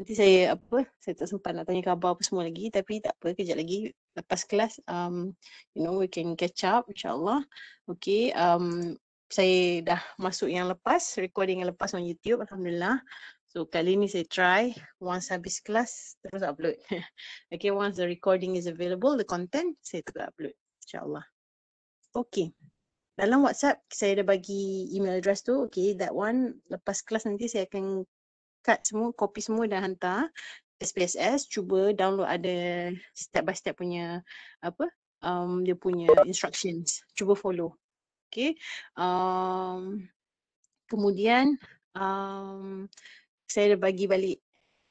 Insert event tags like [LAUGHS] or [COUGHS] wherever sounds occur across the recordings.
Nanti saya apa, saya tak sempat nak tanya khabar apa semua lagi tapi tak apa kejap lagi lepas kelas um, you know we can catch up insyaAllah. Okay um, saya dah masuk yang lepas, recording yang lepas on YouTube Alhamdulillah. So kali ni saya try once habis kelas terus upload. [LAUGHS] okay once the recording is available, the content saya terus upload insyaAllah. Okay dalam WhatsApp saya dah bagi email address tu. Okay, that one lepas kelas nanti saya akan cut semua, copy semua dah hantar SPSS, cuba download ada step by step punya apa um, dia punya instructions. Cuba follow. Okay. Um, kemudian um, saya dah bagi balik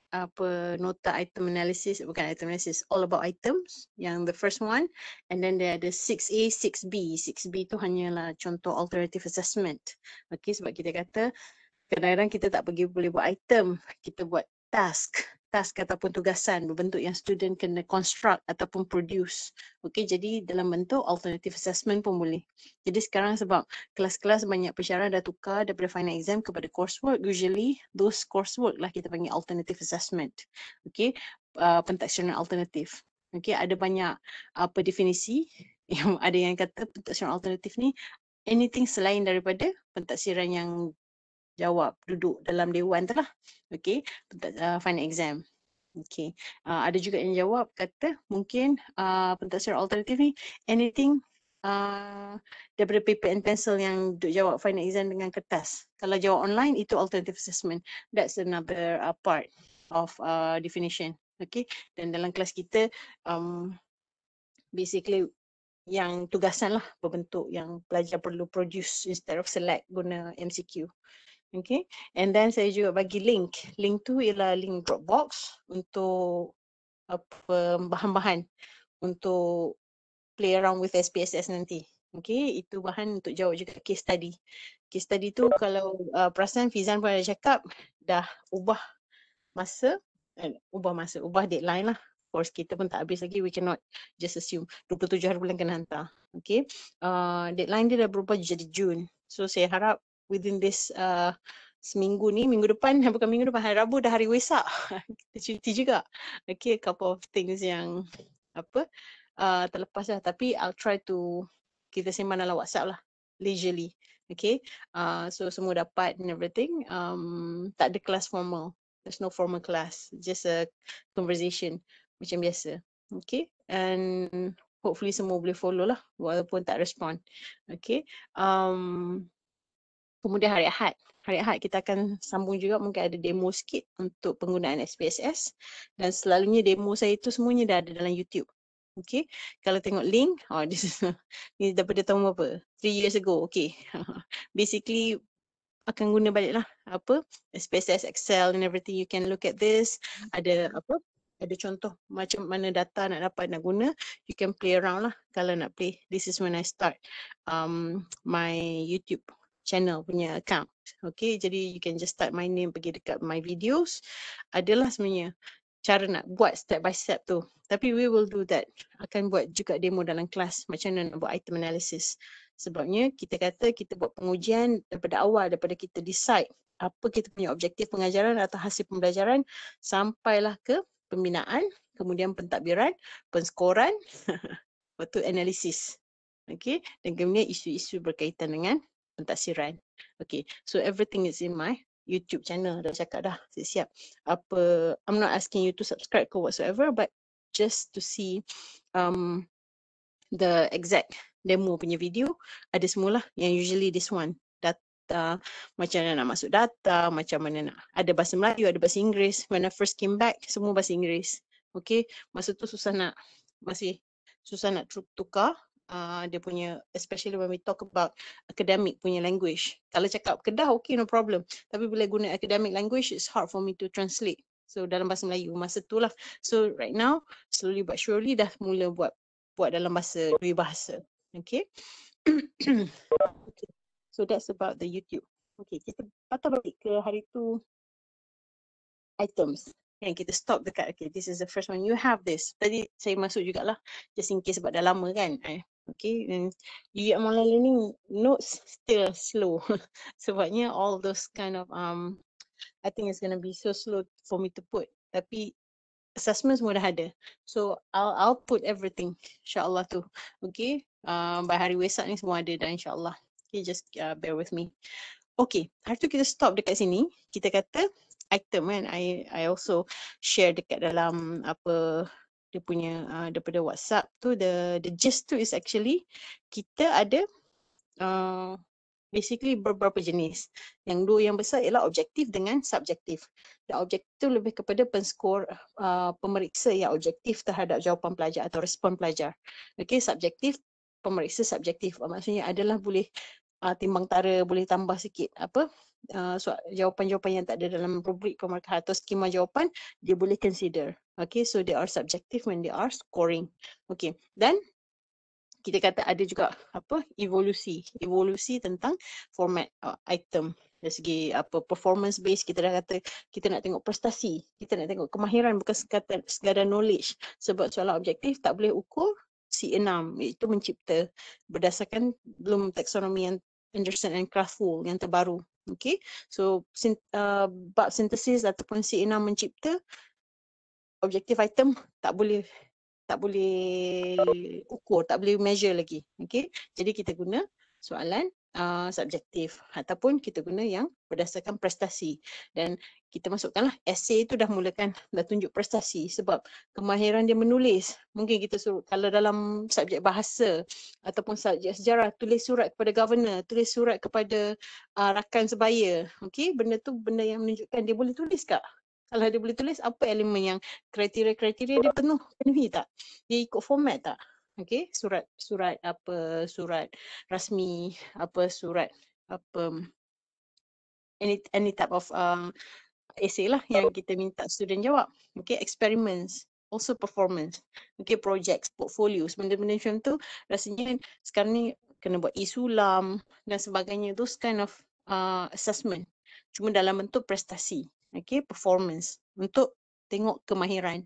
apa nota item analysis bukan item analysis all about items yang the first one and then there ada 6A 6B 6B tu hanyalah contoh alternative assessment Okay, sebab kita kata kadang-kadang kita tak pergi boleh buat item kita buat task task ataupun tugasan berbentuk yang student kena construct ataupun produce. Okey, jadi dalam bentuk alternative assessment pun boleh. Jadi sekarang sebab kelas-kelas banyak persyarah dah tukar daripada final exam kepada coursework, usually those coursework lah kita panggil alternative assessment. Okey, uh, pentaksiran alternatif. Okey, ada banyak apa uh, definisi [LAUGHS] yang ada yang kata pentaksiran alternatif ni anything selain daripada pentaksiran yang jawab duduk dalam dewan tu lah. Okay, uh, final exam. Okay, uh, ada juga yang jawab kata mungkin uh, pentaksiran alternatif ni anything uh, daripada paper and pencil yang duduk jawab final exam dengan kertas. Kalau jawab online itu alternative assessment. That's another uh, part of uh, definition. Okay, dan dalam kelas kita um, basically yang tugasan lah berbentuk yang pelajar perlu produce instead of select guna MCQ. Okay, and then saya juga bagi link. Link tu ialah link Dropbox untuk apa bahan-bahan untuk play around with SPSS nanti. Okay, itu bahan untuk jawab juga case study. Case study tu kalau uh, perasan Fizan pun ada cakap dah ubah masa, eh, ubah masa, ubah deadline lah. Course kita pun tak habis lagi, we cannot just assume 27 hari bulan kena hantar. Okay, uh, deadline dia dah berubah jadi Jun. So saya harap within this uh, seminggu ni, minggu depan, [LAUGHS] bukan minggu depan, hari Rabu dah hari Wesak. [LAUGHS] Kita cuti juga. Okay, a couple of things yang apa, uh, terlepas lah. Tapi I'll try to, kita simpan dalam WhatsApp lah, leisurely. Okay, uh, so semua dapat and everything. Um, tak ada kelas formal. There's no formal class. Just a conversation macam biasa. Okay, and hopefully semua boleh follow lah walaupun tak respond. Okay, um, kemudian hari Ahad. Hari Ahad kita akan sambung juga mungkin ada demo sikit untuk penggunaan SPSS dan selalunya demo saya itu semuanya dah ada dalam YouTube. Okey. Kalau tengok link, [LAUGHS] oh this ni daripada tahun apa? 3 years ago. Okey. [LAUGHS] Basically akan guna baliklah apa SPSS Excel and everything you can look at this. Ada apa? Ada contoh macam mana data nak dapat nak guna, you can play around lah kalau nak play. This is when I start um, my YouTube channel punya account. Okay, jadi you can just type my name pergi dekat my videos. Adalah sebenarnya cara nak buat step by step tu. Tapi we will do that. Akan buat juga demo dalam kelas macam mana nak buat item analysis. Sebabnya kita kata kita buat pengujian daripada awal, daripada kita decide apa kita punya objektif pengajaran atau hasil pembelajaran sampailah ke pembinaan, kemudian pentadbiran, penskoran, [LAUGHS] waktu analisis. Okay, dan kemudian isu-isu berkaitan dengan pentaksiran. Okay, so everything is in my YouTube channel. Dah cakap dah, siap-siap. Apa, I'm not asking you to subscribe ke whatsoever, but just to see um, the exact demo punya video, ada semualah yang usually this one. Data, macam mana nak masuk data, macam mana nak. Ada bahasa Melayu, ada bahasa Inggeris. When I first came back, semua bahasa Inggeris. Okay, masa tu susah nak, masih susah nak tukar Ah, dia punya especially when we talk about academic punya language kalau cakap kedah okay no problem tapi bila guna academic language it's hard for me to translate so dalam bahasa Melayu masa tu lah so right now slowly but surely dah mula buat buat dalam bahasa dua bahasa okay, okay. [COUGHS] so that's about the YouTube okay kita patah balik ke hari tu items Okay, kita stop dekat. Okay, this is the first one. You have this. Tadi saya masuk jugalah. Just in case sebab dah lama kan. Eh, Okay, and you get online learning notes still slow. [LAUGHS] Sebabnya all those kind of um, I think it's gonna be so slow for me to put. Tapi assessments mudah ada. So I'll I'll put everything, insyaAllah tu. Okay, um, by hari Wesak ni semua ada dan insyaAllah. Okay, just uh, bear with me. Okay, hari tu kita stop dekat sini. Kita kata item kan, I, I also share dekat dalam apa dia punya uh, daripada WhatsApp tu the the gist tu is actually kita ada uh, basically beberapa jenis. Yang dua yang besar ialah objektif dengan subjektif. The objektif tu lebih kepada penskor uh, pemeriksa yang objektif terhadap jawapan pelajar atau respon pelajar. okay subjektif pemeriksa subjektif. Maksudnya adalah boleh uh, timbang tara, boleh tambah sikit apa uh, jawapan-jawapan yang tak ada dalam rubrik pemarkah atau skema jawapan, dia boleh consider. Okay, so they are subjective when they are scoring. Okay, dan kita kata ada juga apa evolusi, evolusi tentang format uh, item dari segi apa performance based kita dah kata kita nak tengok prestasi, kita nak tengok kemahiran bukan sekadar, sekadar knowledge sebab soalan objektif tak boleh ukur C6 iaitu mencipta berdasarkan belum taksonomi yang Anderson and Craftwell yang terbaru Okay, so uh, bab sintesis ataupun C6 mencipta objektif item tak boleh tak boleh ukur, tak boleh measure lagi. Okay, jadi kita guna soalan Uh, subjektif ataupun kita guna yang berdasarkan prestasi dan kita masukkanlah essay itu dah mulakan dah tunjuk prestasi sebab kemahiran dia menulis mungkin kita suruh kalau dalam subjek bahasa ataupun subjek sejarah tulis surat kepada governor tulis surat kepada uh, rakan sebaya okey benda tu benda yang menunjukkan dia boleh tulis tak kalau dia boleh tulis apa elemen yang kriteria-kriteria dia penuh penuhi tak dia ikut format tak okey surat surat apa surat rasmi apa surat apa any any type of uh, essay lah yang kita minta student jawab okey experiments also performance okey projects portfolios benda-benda macam tu rasanya sekarang ni kena buat isu lam dan sebagainya those kind of uh, assessment cuma dalam bentuk prestasi okey performance untuk tengok kemahiran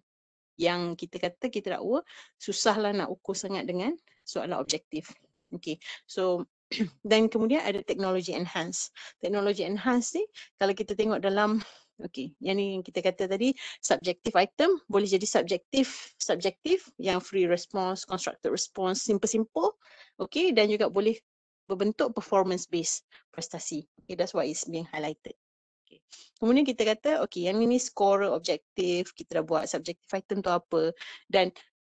yang kita kata kita dakwa susahlah nak ukur sangat dengan soalan objektif. okey. so [CLEARS THROAT] dan kemudian ada teknologi enhance. Teknologi enhance ni kalau kita tengok dalam Okey, yang ni yang kita kata tadi subjective item boleh jadi subjektif, subjektif yang free response, constructed response, simple-simple. Okey, dan juga boleh berbentuk performance based prestasi. Okay, that's why it's being highlighted. Kemudian kita kata, okey, yang ini score objektif, kita dah buat subjektif item tu apa dan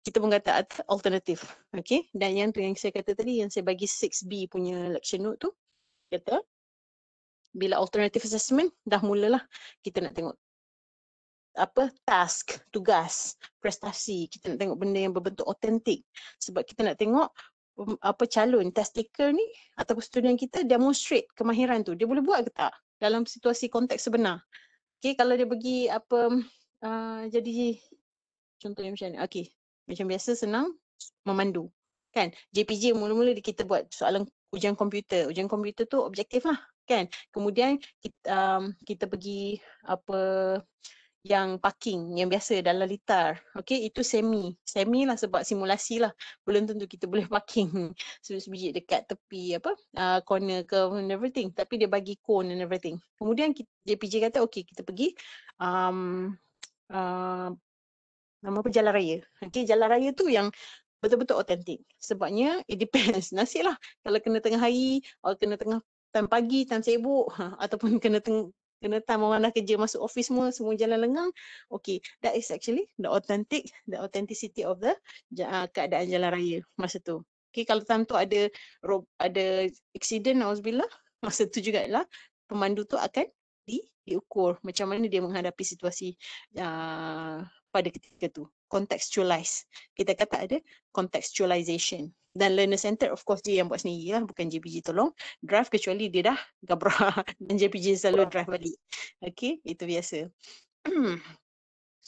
kita pun kata alternatif. Okey, dan yang tu yang saya kata tadi, yang saya bagi 6B punya lecture note tu, kata bila alternatif assessment, dah mulalah kita nak tengok apa task, tugas, prestasi, kita nak tengok benda yang berbentuk autentik sebab kita nak tengok apa calon test taker ni ataupun student kita demonstrate kemahiran tu dia boleh buat ke tak dalam situasi konteks sebenar. Okay, kalau dia bagi apa uh, jadi contohnya macam ni. Okay, macam biasa senang memandu. Kan, JPJ mula-mula kita buat soalan ujian komputer. Ujian komputer tu objektif lah. Kan, kemudian kita, ah, um, kita pergi apa yang parking yang biasa dalam litar. Okey, itu semi. Semi lah sebab simulasi lah. Belum tentu kita boleh parking [LAUGHS] sebiji dekat tepi apa uh, corner ke and everything. Tapi dia bagi cone and everything. Kemudian kita, JPJ kata okey kita pergi um, uh, nama apa jalan raya. Okey, jalan raya tu yang betul-betul autentik. Sebabnya [LAUGHS] it depends. Nasib lah kalau kena tengah hari kalau kena tengah time pagi, time sibuk [LAUGHS] ataupun kena teng- kena time orang dah kerja masuk office semua semua jalan lengang okey that is actually the authentic the authenticity of the uh, keadaan jalan raya masa tu okey kalau time tu ada ada accident auzubillah masa tu lah, pemandu tu akan di diukur macam mana dia menghadapi situasi uh, pada ketika tu contextualize. Kita kata ada contextualization. Dan learner center of course dia yang buat sendiri lah bukan JPG tolong drive kecuali dia dah gabra [LAUGHS] dan JPG selalu drive balik. Okay itu biasa. [CLEARS THROAT]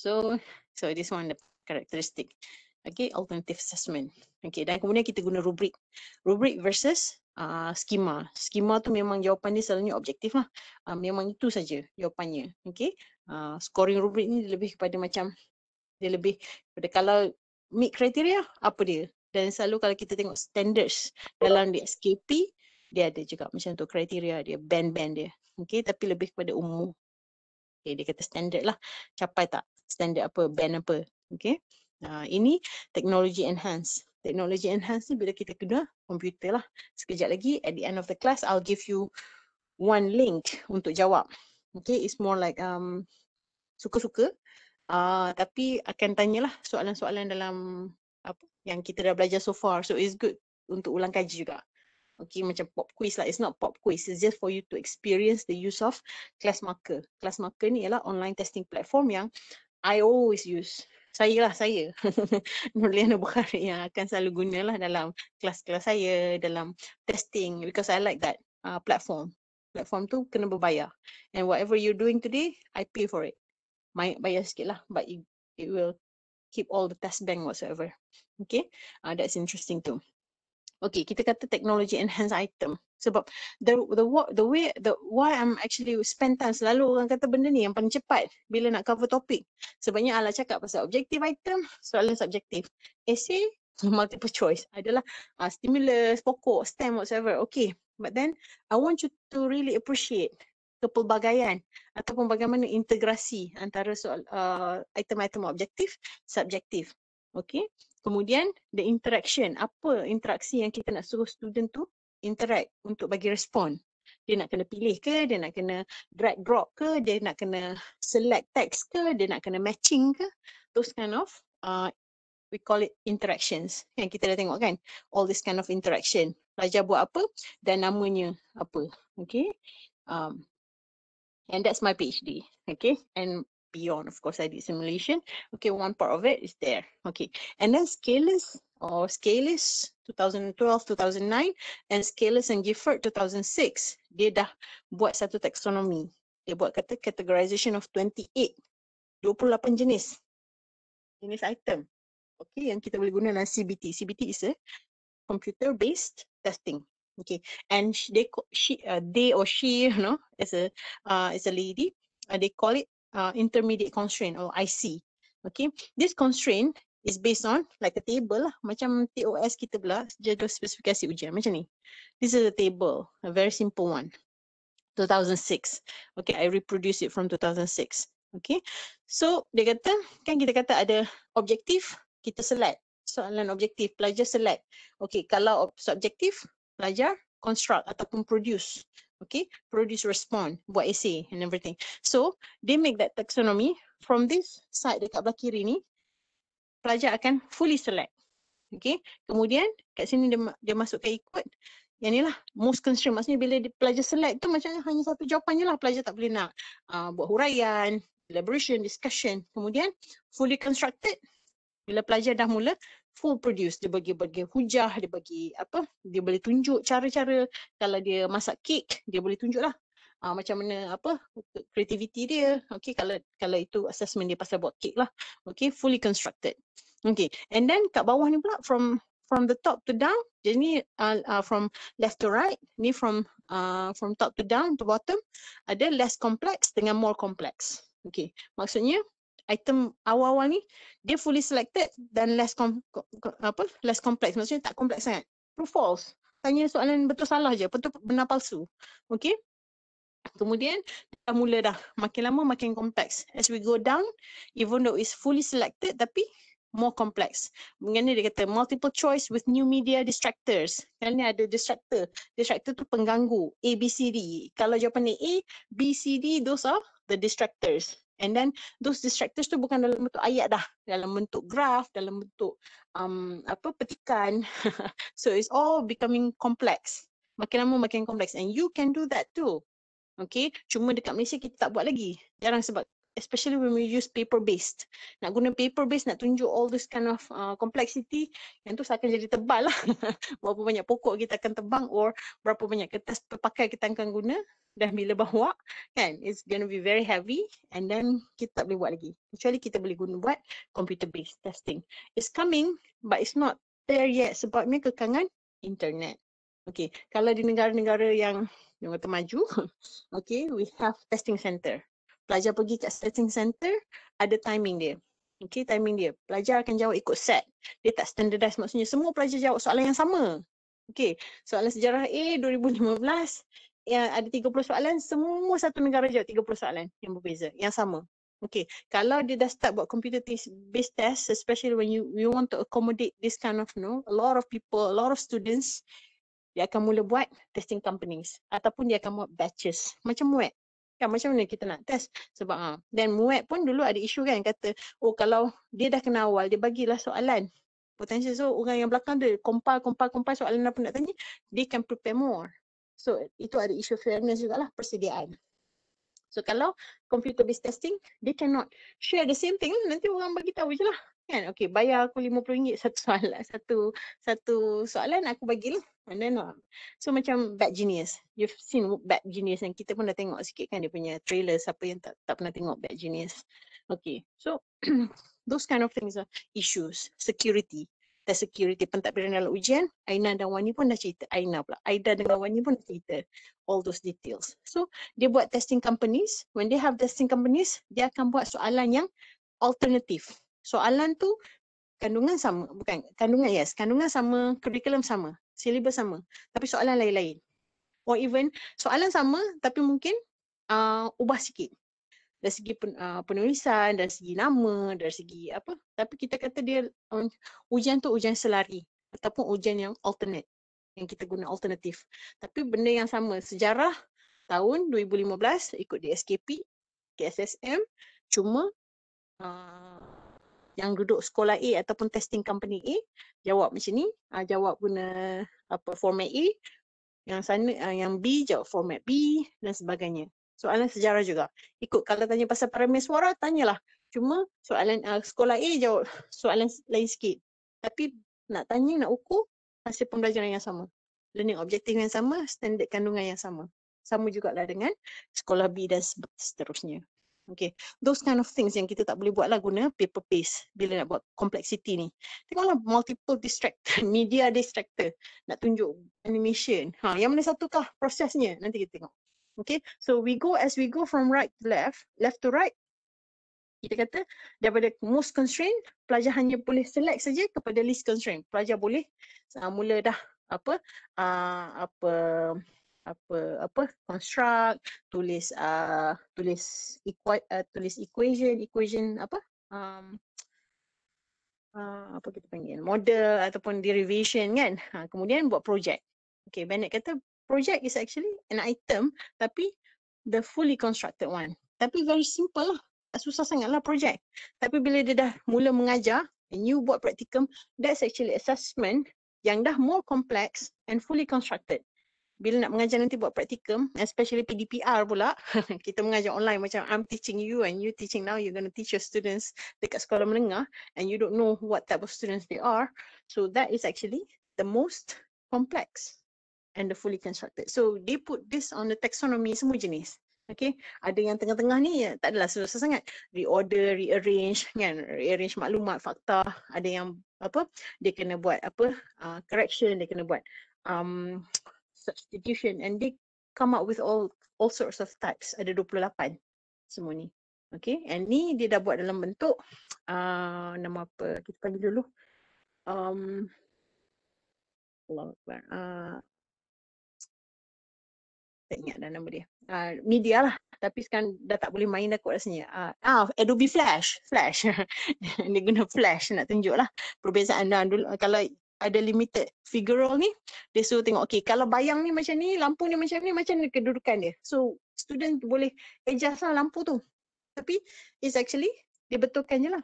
so so this one the characteristic. Okay alternative assessment. Okay dan kemudian kita guna rubrik. Rubrik versus Uh, skema. Skema tu memang jawapan dia selalunya objektif lah. Uh, memang itu saja jawapannya. Okay. Uh, ah, scoring rubrik ni lebih kepada macam dia lebih pada kalau meet criteria apa dia dan selalu kalau kita tengok standards dalam di SKP dia ada juga macam tu criteria dia band-band dia okay tapi lebih kepada umum okey dia kata standard lah capai tak standard apa band apa okay uh, ini technology enhanced technology enhanced ni bila kita kena komputer lah sekejap lagi at the end of the class I'll give you one link untuk jawab okay it's more like um suka-suka Ah, uh, tapi akan tanyalah soalan-soalan dalam apa yang kita dah belajar so far. So it's good untuk ulang kaji juga. Okay, macam pop quiz lah. It's not pop quiz. It's just for you to experience the use of class marker. Class marker ni ialah online testing platform yang I always use. Saya lah saya. [LAUGHS] Nurliana Bukhari yang akan selalu guna lah dalam kelas-kelas saya, dalam testing. Because I like that uh, platform. Platform tu kena berbayar. And whatever you're doing today, I pay for it. My bayar sikit lah but it, it will keep all the test bank whatsoever. Okay, uh, that's interesting too. Okay, kita kata technology enhanced item. Sebab the the what the way the why I'm actually spend time selalu orang kata benda ni yang paling cepat bila nak cover topik. Sebabnya Allah cakap pasal objective item, soalan subjektif. Essay, [LAUGHS] multiple choice adalah uh, stimulus, pokok, stem, whatsoever. Okay, but then I want you to really appreciate kepelbagaian ataupun bagaimana integrasi antara soal eh, item-item objektif, subjektif. okay. Kemudian the interaction, apa interaksi yang kita nak suruh student tu interact untuk bagi respon. Dia nak kena pilih ke, dia nak kena drag drop ke, dia nak kena select text ke, dia nak kena matching ke. Those kind of uh, we call it interactions. Yang kita dah tengok kan, all this kind of interaction. Pelajar buat apa dan namanya apa. Okay. Um, and that's my PhD. Okay, and beyond, of course, I did simulation. Okay, one part of it is there. Okay, and then scalars or scalars 2012-2009 and scalars and Gifford 2006. Dia dah buat satu taxonomy. Dia buat kata categorization of 28, 28 jenis jenis item. Okay, yang kita boleh guna adalah CBT. CBT is a computer based testing okay and she, they she uh, they or she [LAUGHS] you know as a uh, as a lady uh, they call it uh, intermediate constraint or ic okay this constraint is based on like a table lah. macam TOS kita pula jadual spesifikasi ujian macam ni this is a table a very simple one 2006 okay i reproduce it from 2006 okay so dia kata kan kita kata ada objektif kita select soalan objektif pelajar select okay kalau objektif Pelajar construct ataupun produce. Okay, produce respond, buat essay and everything. So, they make that taxonomy from this side dekat belah kiri ni, pelajar akan fully select. Okay, kemudian kat sini dia, dia ke ikut yang ni lah most constraint maksudnya bila dia, pelajar select tu macam hanya satu jawapan je lah pelajar tak boleh nak uh, buat huraian, elaboration, discussion. Kemudian fully constructed bila pelajar dah mula full produce dia bagi bagi hujah dia bagi apa dia boleh tunjuk cara-cara kalau dia masak kek dia boleh tunjuklah uh, ah, macam mana apa creativity dia okey kalau kalau itu assessment dia pasal buat cake lah okey fully constructed okey and then kat bawah ni pula from from the top to down jadi ni uh, uh, from left to right ni from uh, from top to down to bottom ada less complex dengan more complex okey maksudnya item awal-awal ni dia fully selected dan less com, apa less complex maksudnya tak kompleks sangat true false tanya soalan betul salah je betul benar palsu okey kemudian kita mula dah makin lama makin kompleks. as we go down even though is fully selected tapi more complex. Mengenai dia kata multiple choice with new media distractors. Kan ni ada distractor. Distractor tu pengganggu. A, B, C, D. Kalau jawapan ni A, B, C, D, those are the distractors. And then those distractors tu bukan dalam bentuk ayat dah, dalam bentuk graf, dalam bentuk um, apa petikan. [LAUGHS] so it's all becoming complex. Makin lama makin complex and you can do that too. Okay, cuma dekat Malaysia kita tak buat lagi. Jarang sebab especially when we use paper based. Nak guna paper based nak tunjuk all this kind of uh, complexity yang tu akan jadi tebal lah. [LAUGHS] berapa banyak pokok kita akan tebang or berapa banyak kertas pakai kita akan guna dah bila bawa kan it's going to be very heavy and then kita tak boleh buat lagi. Kecuali kita boleh guna buat computer based testing. It's coming but it's not there yet sebabnya kekangan internet. Okay, kalau di negara-negara yang yang kata maju, [LAUGHS] okay, we have testing center pelajar pergi kat setting center ada timing dia. Okay, timing dia. Pelajar akan jawab ikut set. Dia tak standardize maksudnya semua pelajar jawab soalan yang sama. Okay, soalan sejarah A 2015 yang ada 30 soalan, semua satu negara jawab 30 soalan yang berbeza, yang sama. Okay, kalau dia dah start buat computer based test, especially when you we want to accommodate this kind of, you know, a lot of people, a lot of students, dia akan mula buat testing companies ataupun dia akan buat batches macam web kan macam mana kita nak test sebab ha. dan muat pun dulu ada isu kan kata oh kalau dia dah kena awal dia bagilah soalan potensi so orang yang belakang dia compile compile compile soalan apa nak tanya dia can prepare more so itu ada isu fairness juga lah persediaan so kalau computer based testing they cannot share the same thing nanti orang bagi tahu je lah kan okey bayar aku RM50 satu [LAUGHS] soalan satu satu soalan aku bagi. and then uh, so macam bad genius you've seen bad genius yang kita pun dah tengok sikit kan dia punya trailer siapa yang tak tak pernah tengok bad genius okey so [CLEARS THROAT] those kind of things are issues security test security pentadbiran dalam ujian Aina dan Wani pun dah cerita Aina pula Aida dengan Wani pun dah cerita all those details so dia buat testing companies when they have testing companies dia akan buat soalan yang alternative soalan tu kandungan sama bukan kandungan yes kandungan sama curriculum sama silibus sama tapi soalan lain-lain or even soalan sama tapi mungkin uh, ubah sikit dari segi pen, uh, penulisan dari segi nama dari segi apa tapi kita kata dia um, ujian tu ujian selari ataupun ujian yang alternate yang kita guna alternatif tapi benda yang sama sejarah tahun 2015 ikut DSKP KSSM cuma uh, yang duduk sekolah A ataupun testing company A jawab macam ni uh, jawab guna apa format A yang sana uh, yang B jawab format B dan sebagainya soalan sejarah juga ikut kalau tanya pasal parameter suara tanyalah cuma soalan uh, sekolah A jawab [LAUGHS] soalan lain sikit tapi nak tanya nak ukur hasil pembelajaran yang sama learning objective yang sama standard kandungan yang sama sama jugalah dengan sekolah B dan seterusnya Okay, those kind of things yang kita tak boleh buat lah guna paper paste bila nak buat complexity ni. Tengoklah multiple distractor, [LAUGHS] media distractor nak tunjuk animation. Ha, yang mana satukah prosesnya? Nanti kita tengok. Okay, so we go as we go from right to left, left to right. Kita kata daripada most constraint, pelajar hanya boleh select saja kepada least constraint. Pelajar boleh uh, mula dah apa, uh, apa apa apa construct tulis a uh, tulis equa, uh, tulis equation equation apa um, uh, apa kita panggil model ataupun derivation kan ha, kemudian buat project okey Bennett kata project is actually an item tapi the fully constructed one tapi very simple lah susah sangatlah project tapi bila dia dah mula mengajar and you buat practicum that's actually assessment yang dah more complex and fully constructed bila nak mengajar nanti buat praktikum especially PDPR pula [LAUGHS] kita mengajar online macam I'm teaching you and you teaching now you're going to teach your students dekat sekolah menengah and you don't know what type of students they are so that is actually the most complex and the fully constructed so they put this on the taxonomy semua jenis Okay, ada yang tengah-tengah ni ya, tak adalah susah sangat. Reorder, rearrange, kan? Rearrange maklumat, fakta. Ada yang apa? Dia kena buat apa? Uh, correction, dia kena buat um, substitution and they come up with all all sorts of types ada 28 semua ni okay and ni dia dah buat dalam bentuk [TSK] uh, nama apa kita panggil dulu um Allah uh, tak ingat dah nama dia uh, media lah tapi sekarang dah tak boleh main dah kot rasanya uh, ah Adobe Flash Flash [LAUGHS] dia guna Flash nak tunjuk lah perbezaan dah dulu kalau ada limited figural ni dia suruh tengok okay kalau bayang ni macam ni lampu ni macam ni macam ni kedudukan dia so student boleh adjust lah lampu tu tapi it's actually dia betulkan je lah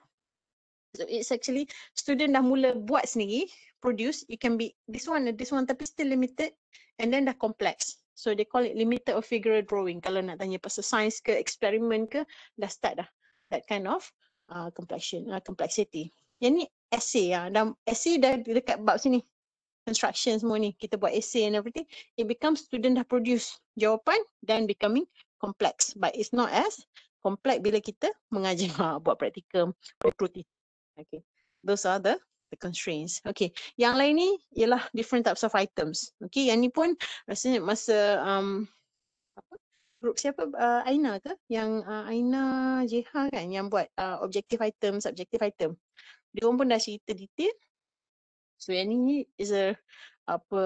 so it's actually student dah mula buat sendiri produce it can be this one this one tapi still limited and then dah complex so they call it limited or figure drawing kalau nak tanya pasal science ke eksperimen ke dah start dah that kind of uh, complexion uh, complexity yang ni essay lah. Dan essay dah dekat bab sini. Construction semua ni. Kita buat essay and everything. It becomes student dah produce jawapan then becoming complex. But it's not as complex bila kita mengajar [LAUGHS] ah, buat praktikum. Okay. Those are the the constraints. Okay. Yang lain ni ialah different types of items. Okay. Yang ni pun rasanya masa um, apa? Grup siapa? Uh, Aina ke? Yang uh, Aina Jeha kan yang buat uh, objective item, subjective item dia orang pun dah cerita detail so yang ni is a apa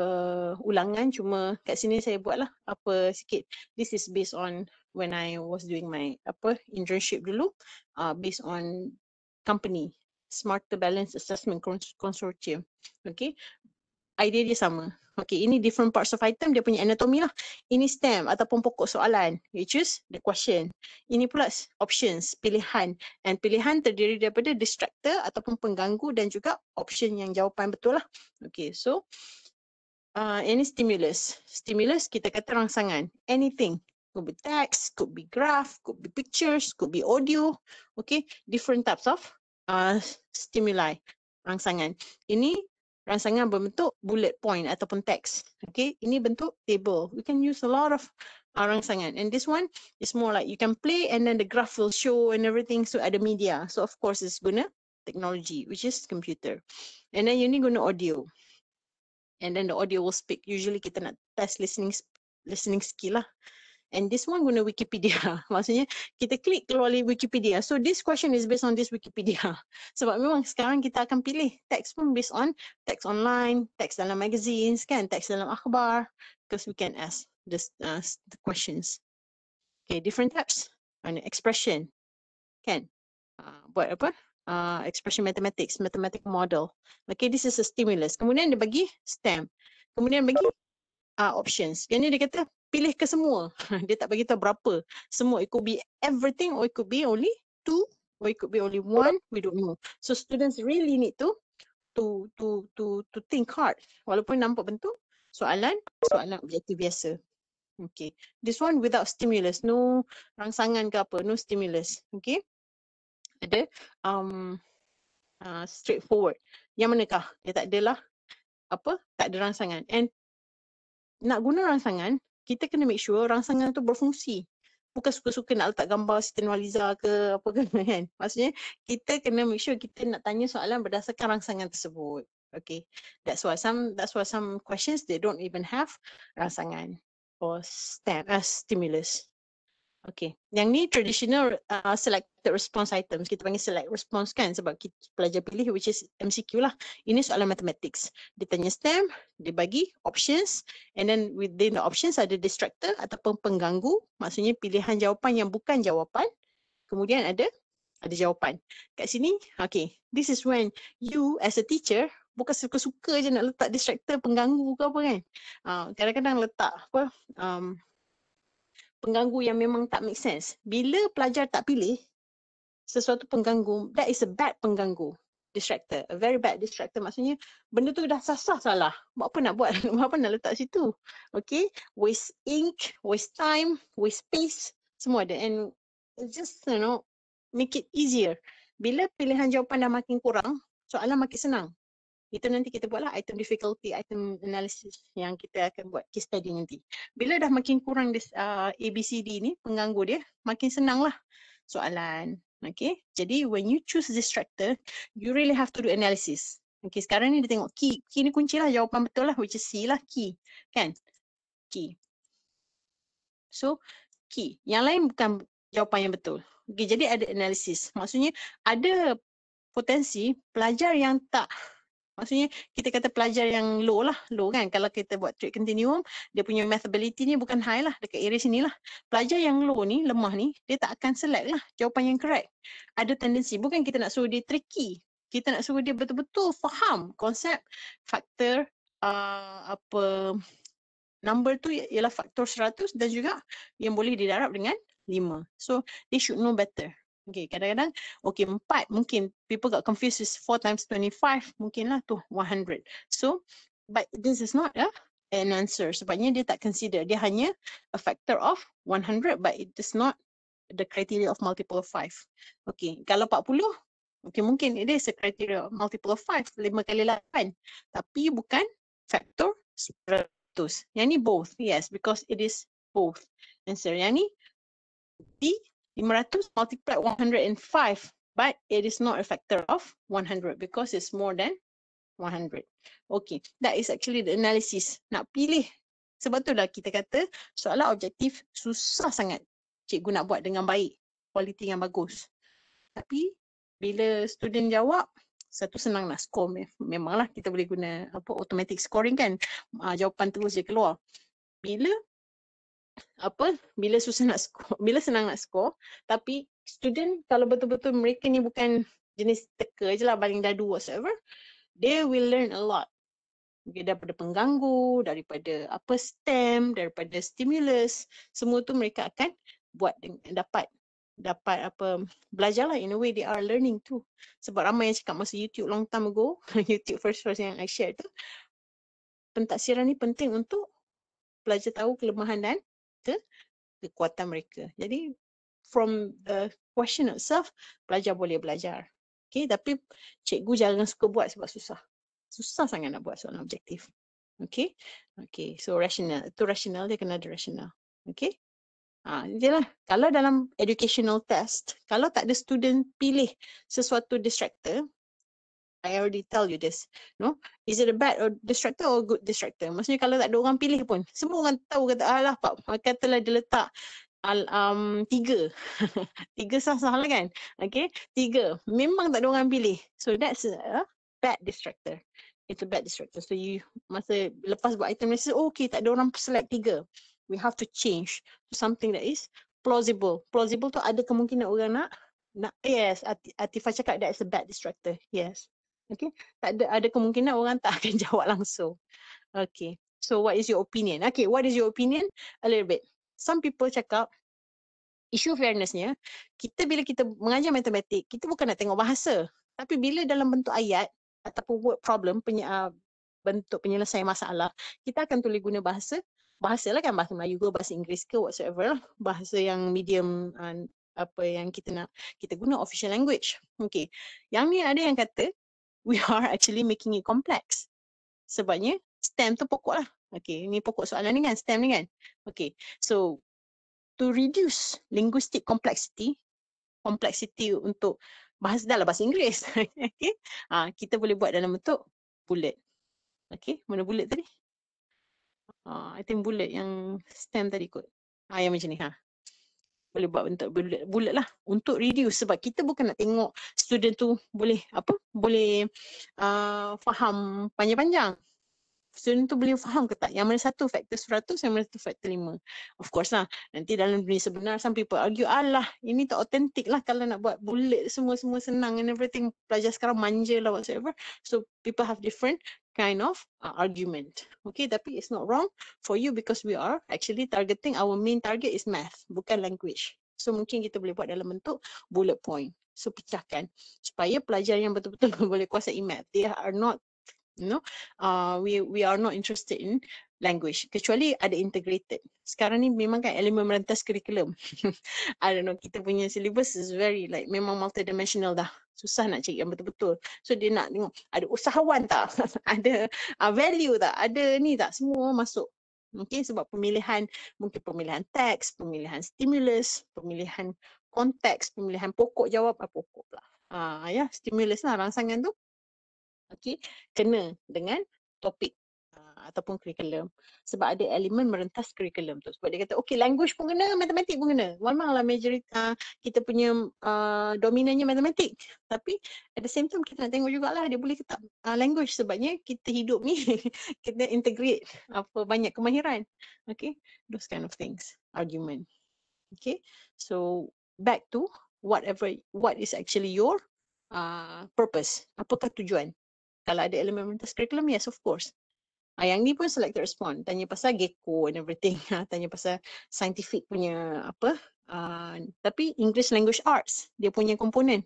ulangan cuma kat sini saya buat lah apa sikit this is based on when I was doing my apa internship dulu uh, based on company smarter balance assessment consortium okay idea dia sama. Okay, ini different parts of item, dia punya anatomi lah. Ini stem ataupun pokok soalan, you choose the question. Ini pula options, pilihan. And pilihan terdiri daripada distractor ataupun pengganggu dan juga option yang jawapan betul lah. Okay, so uh, ini stimulus. Stimulus kita kata rangsangan, anything. Could be text, could be graph, could be pictures, could be audio. Okay, different types of uh, stimuli, rangsangan. Ini rangsangan berbentuk bullet point ataupun teks, Okay, ini bentuk table. We can use a lot of uh, rangsangan. And this one is more like you can play and then the graph will show and everything. So ada media. So of course it's guna technology, which is computer. And then you ni guna audio. And then the audio will speak. Usually kita nak test listening listening skill lah and this one guna Wikipedia. [LAUGHS] Maksudnya kita klik keluar dari Wikipedia. So this question is based on this Wikipedia. [LAUGHS] Sebab memang sekarang kita akan pilih teks pun based on teks online, teks dalam magazines, kan? Teks dalam akhbar. Because we can ask this, uh, the questions. Okay, different types. An expression, kan? Uh, buat apa? Uh, expression mathematics, mathematic model. Okay, this is a stimulus. Kemudian dia bagi stem. Kemudian bagi uh, options. Jadi dia kata pilih ke semua. [LAUGHS] dia tak bagi tahu berapa. Semua it could be everything or it could be only two or it could be only one, we don't know. So students really need to to to to to think hard. Walaupun nampak bentuk soalan soalan objektif biasa. Okay. This one without stimulus, no rangsangan ke apa, no stimulus. Okay. Ada um uh, straightforward. Yang manakah? Dia tak adalah apa? Tak ada rangsangan. And nak guna rangsangan, kita kena make sure rangsangan tu berfungsi. Bukan suka-suka nak letak gambar Siti Nurhaliza ke apa ke [LAUGHS] kan. Maksudnya kita kena make sure kita nak tanya soalan berdasarkan rangsangan tersebut. Okay. That's why some that's why some questions they don't even have rangsangan or stamp, uh, stimulus. Okay. Yang ni traditional uh, selected response items. Kita panggil select response kan sebab kita pelajar pilih which is MCQ lah. Ini soalan matematik, Dia tanya stem, dia bagi options and then within the options ada distractor ataupun pengganggu. Maksudnya pilihan jawapan yang bukan jawapan. Kemudian ada ada jawapan. Kat sini, okay. This is when you as a teacher bukan suka-suka je nak letak distractor pengganggu ke apa kan. Ah, kadang-kadang uh, letak apa um, pengganggu yang memang tak make sense. Bila pelajar tak pilih sesuatu pengganggu, that is a bad pengganggu. Distractor, a very bad distractor maksudnya benda tu dah sah-sah salah. Buat apa nak buat? [LAUGHS] Buat apa nak letak situ? Okay, waste ink, waste time, waste space, semua ada. And just you know, make it easier. Bila pilihan jawapan dah makin kurang, soalan makin senang. Itu nanti kita buatlah item difficulty, item analysis yang kita akan buat case study nanti. Bila dah makin kurang this, uh, ABCD ni, pengganggu dia, makin senanglah soalan. Okay, jadi when you choose this tractor, you really have to do analysis. Okay, sekarang ni dia tengok key. Key ni kunci lah, jawapan betul lah, which is C lah, key. Kan? Key. So, key. Yang lain bukan jawapan yang betul. Okay, jadi ada analysis. Maksudnya ada potensi pelajar yang tak Maksudnya kita kata pelajar yang low lah, low kan. Kalau kita buat trade continuum, dia punya methodability ni bukan high lah dekat area sini lah. Pelajar yang low ni, lemah ni, dia tak akan select lah jawapan yang correct. Ada tendensi, bukan kita nak suruh dia tricky. Kita nak suruh dia betul-betul faham konsep faktor uh, apa number tu ialah faktor 100 dan juga yang boleh didarab dengan 5. So they should know better, Okay, kadang-kadang, okay, empat mungkin people got confused is four times twenty five mungkin lah tu one hundred So, but this is not a, an answer. Sebabnya dia tak consider. Dia hanya a factor of one hundred but it is not the criteria of multiple of five. Okay, kalau empat puluh okay, mungkin it is a criteria of multiple of five, lima kali lapan. Tapi bukan factor seratus Yang ni both, yes, because it is both. Answer yang ni, 500 multiplied 105 but it is not a factor of 100 because it's more than 100 okay that is actually the analysis nak pilih sebab tu lah kita kata soalan objektif susah sangat cikgu nak buat dengan baik kualiti yang bagus tapi bila student jawab satu senang nak score memanglah kita boleh guna apa automatic scoring kan uh, jawapan terus je keluar bila apa bila susah nak score [LAUGHS] bila senang nak score tapi student kalau betul-betul mereka ni bukan jenis teka je lah baling dadu whatsoever they will learn a lot daripada pengganggu daripada apa stem daripada stimulus semua tu mereka akan buat dengan dapat dapat apa belajar lah in a way they are learning too sebab ramai yang cakap masa YouTube long time ago [LAUGHS] YouTube first first yang I share tu pentaksiran ni penting untuk pelajar tahu kelemahan dan kita kekuatan mereka. Jadi from the question itself, pelajar boleh belajar. Okay, tapi cikgu jangan suka buat sebab susah. Susah sangat nak buat soalan objektif. Okay, okay. So rational, itu rational dia kena ada rational. Okay, ha, itulah. Kalau dalam educational test, kalau tak ada student pilih sesuatu distractor, I already tell you this. No? Is it a bad or distractor or good distractor? Maksudnya kalau tak ada orang pilih pun. Semua orang tahu kata, alah pak, maka telah diletak al, um, tiga. [LAUGHS] tiga sah-sah lah kan? Okay? Tiga. Memang tak ada orang pilih. So that's a bad distractor. It's a bad distractor. So you, masa lepas buat item, say, oh, okay, tak ada orang select tiga. We have to change to something that is plausible. Plausible tu ada kemungkinan orang nak nak yes, Atifah cakap that is a bad distractor. Yes. Okay, tak ada, ada kemungkinan orang tak [LAUGHS] akan jawab langsung. Okay, so what is your opinion? Okay, what is your opinion? A little bit. Some people cakap, isu fairnessnya, kita bila kita mengajar matematik, kita bukan nak tengok bahasa. Tapi bila dalam bentuk ayat, ataupun word problem, penye, ah, bentuk penyelesaian masalah, kita akan tulis guna bahasa, bahasa lah kan, bahasa Melayu ke, bahasa Inggeris ke, whatsoever lah. Bahasa yang medium, uh, apa yang kita nak, kita guna official language. Okay. Yang ni ada yang kata, we [LAUGHS] are actually making it complex. Sebabnya stem tu pokok lah. Okay, ni pokok soalan ni kan, stem ni kan. Okay, so to reduce linguistic complexity, complexity untuk bahasa dalam bahasa Inggeris. [LAUGHS] okay, ha, kita boleh buat dalam bentuk bullet. Okay, mana bullet tadi? Ha, I think bullet yang stem tadi kot. Ha, yang macam ni. Ha boleh buat bentuk bulat, bulat lah untuk reduce sebab kita bukan nak tengok student tu boleh apa boleh uh, faham panjang-panjang student tu boleh faham ke tak yang mana satu faktor seratus, yang mana satu faktor lima. Of course lah nanti dalam dunia sebenar some people argue alah ini tak authentic lah kalau nak buat bullet semua-semua senang and everything pelajar sekarang manja lah whatsoever. So people have different kind of uh, argument. Okay tapi it's not wrong for you because we are actually targeting our main target is math bukan language. So mungkin kita boleh buat dalam bentuk bullet point. So pecahkan supaya pelajar yang betul-betul [LAUGHS] boleh kuasai math. They are not you know, uh, we we are not interested in language kecuali ada integrated. Sekarang ni memang kan elemen merentas curriculum. [LAUGHS] I don't know, kita punya syllabus is very like memang multidimensional dah. Susah nak cari yang betul-betul. So dia nak tengok ada usahawan tak? [LAUGHS] ada uh, value tak? Ada ni tak? Semua masuk. Mungkin okay, sebab pemilihan, mungkin pemilihan teks, pemilihan stimulus, pemilihan konteks, pemilihan pokok jawab, apa ah, pokok lah. Uh, ya, yeah, stimulus lah rangsangan tu. Okay, kena dengan topik ah, ataupun curriculum sebab ada elemen merentas curriculum tu sebab dia kata okey language pun kena matematik pun kena memanglah majoriti uh, ah, kita punya uh, dominannya matematik tapi at the same time kita nak tengok jugalah dia boleh ke tak uh, language sebabnya kita hidup ni [LAUGHS] kita integrate apa banyak kemahiran Okay, those kind of things argument Okay, so back to whatever what is actually your uh, purpose apakah tujuan kalau ada elemen mentis curriculum, yes of course. Uh, yang ni pun select respond. Tanya pasal gecko and everything. [LAUGHS] Ah, tanya pasal scientific punya apa. Uh, tapi English Language Arts. Dia punya komponen.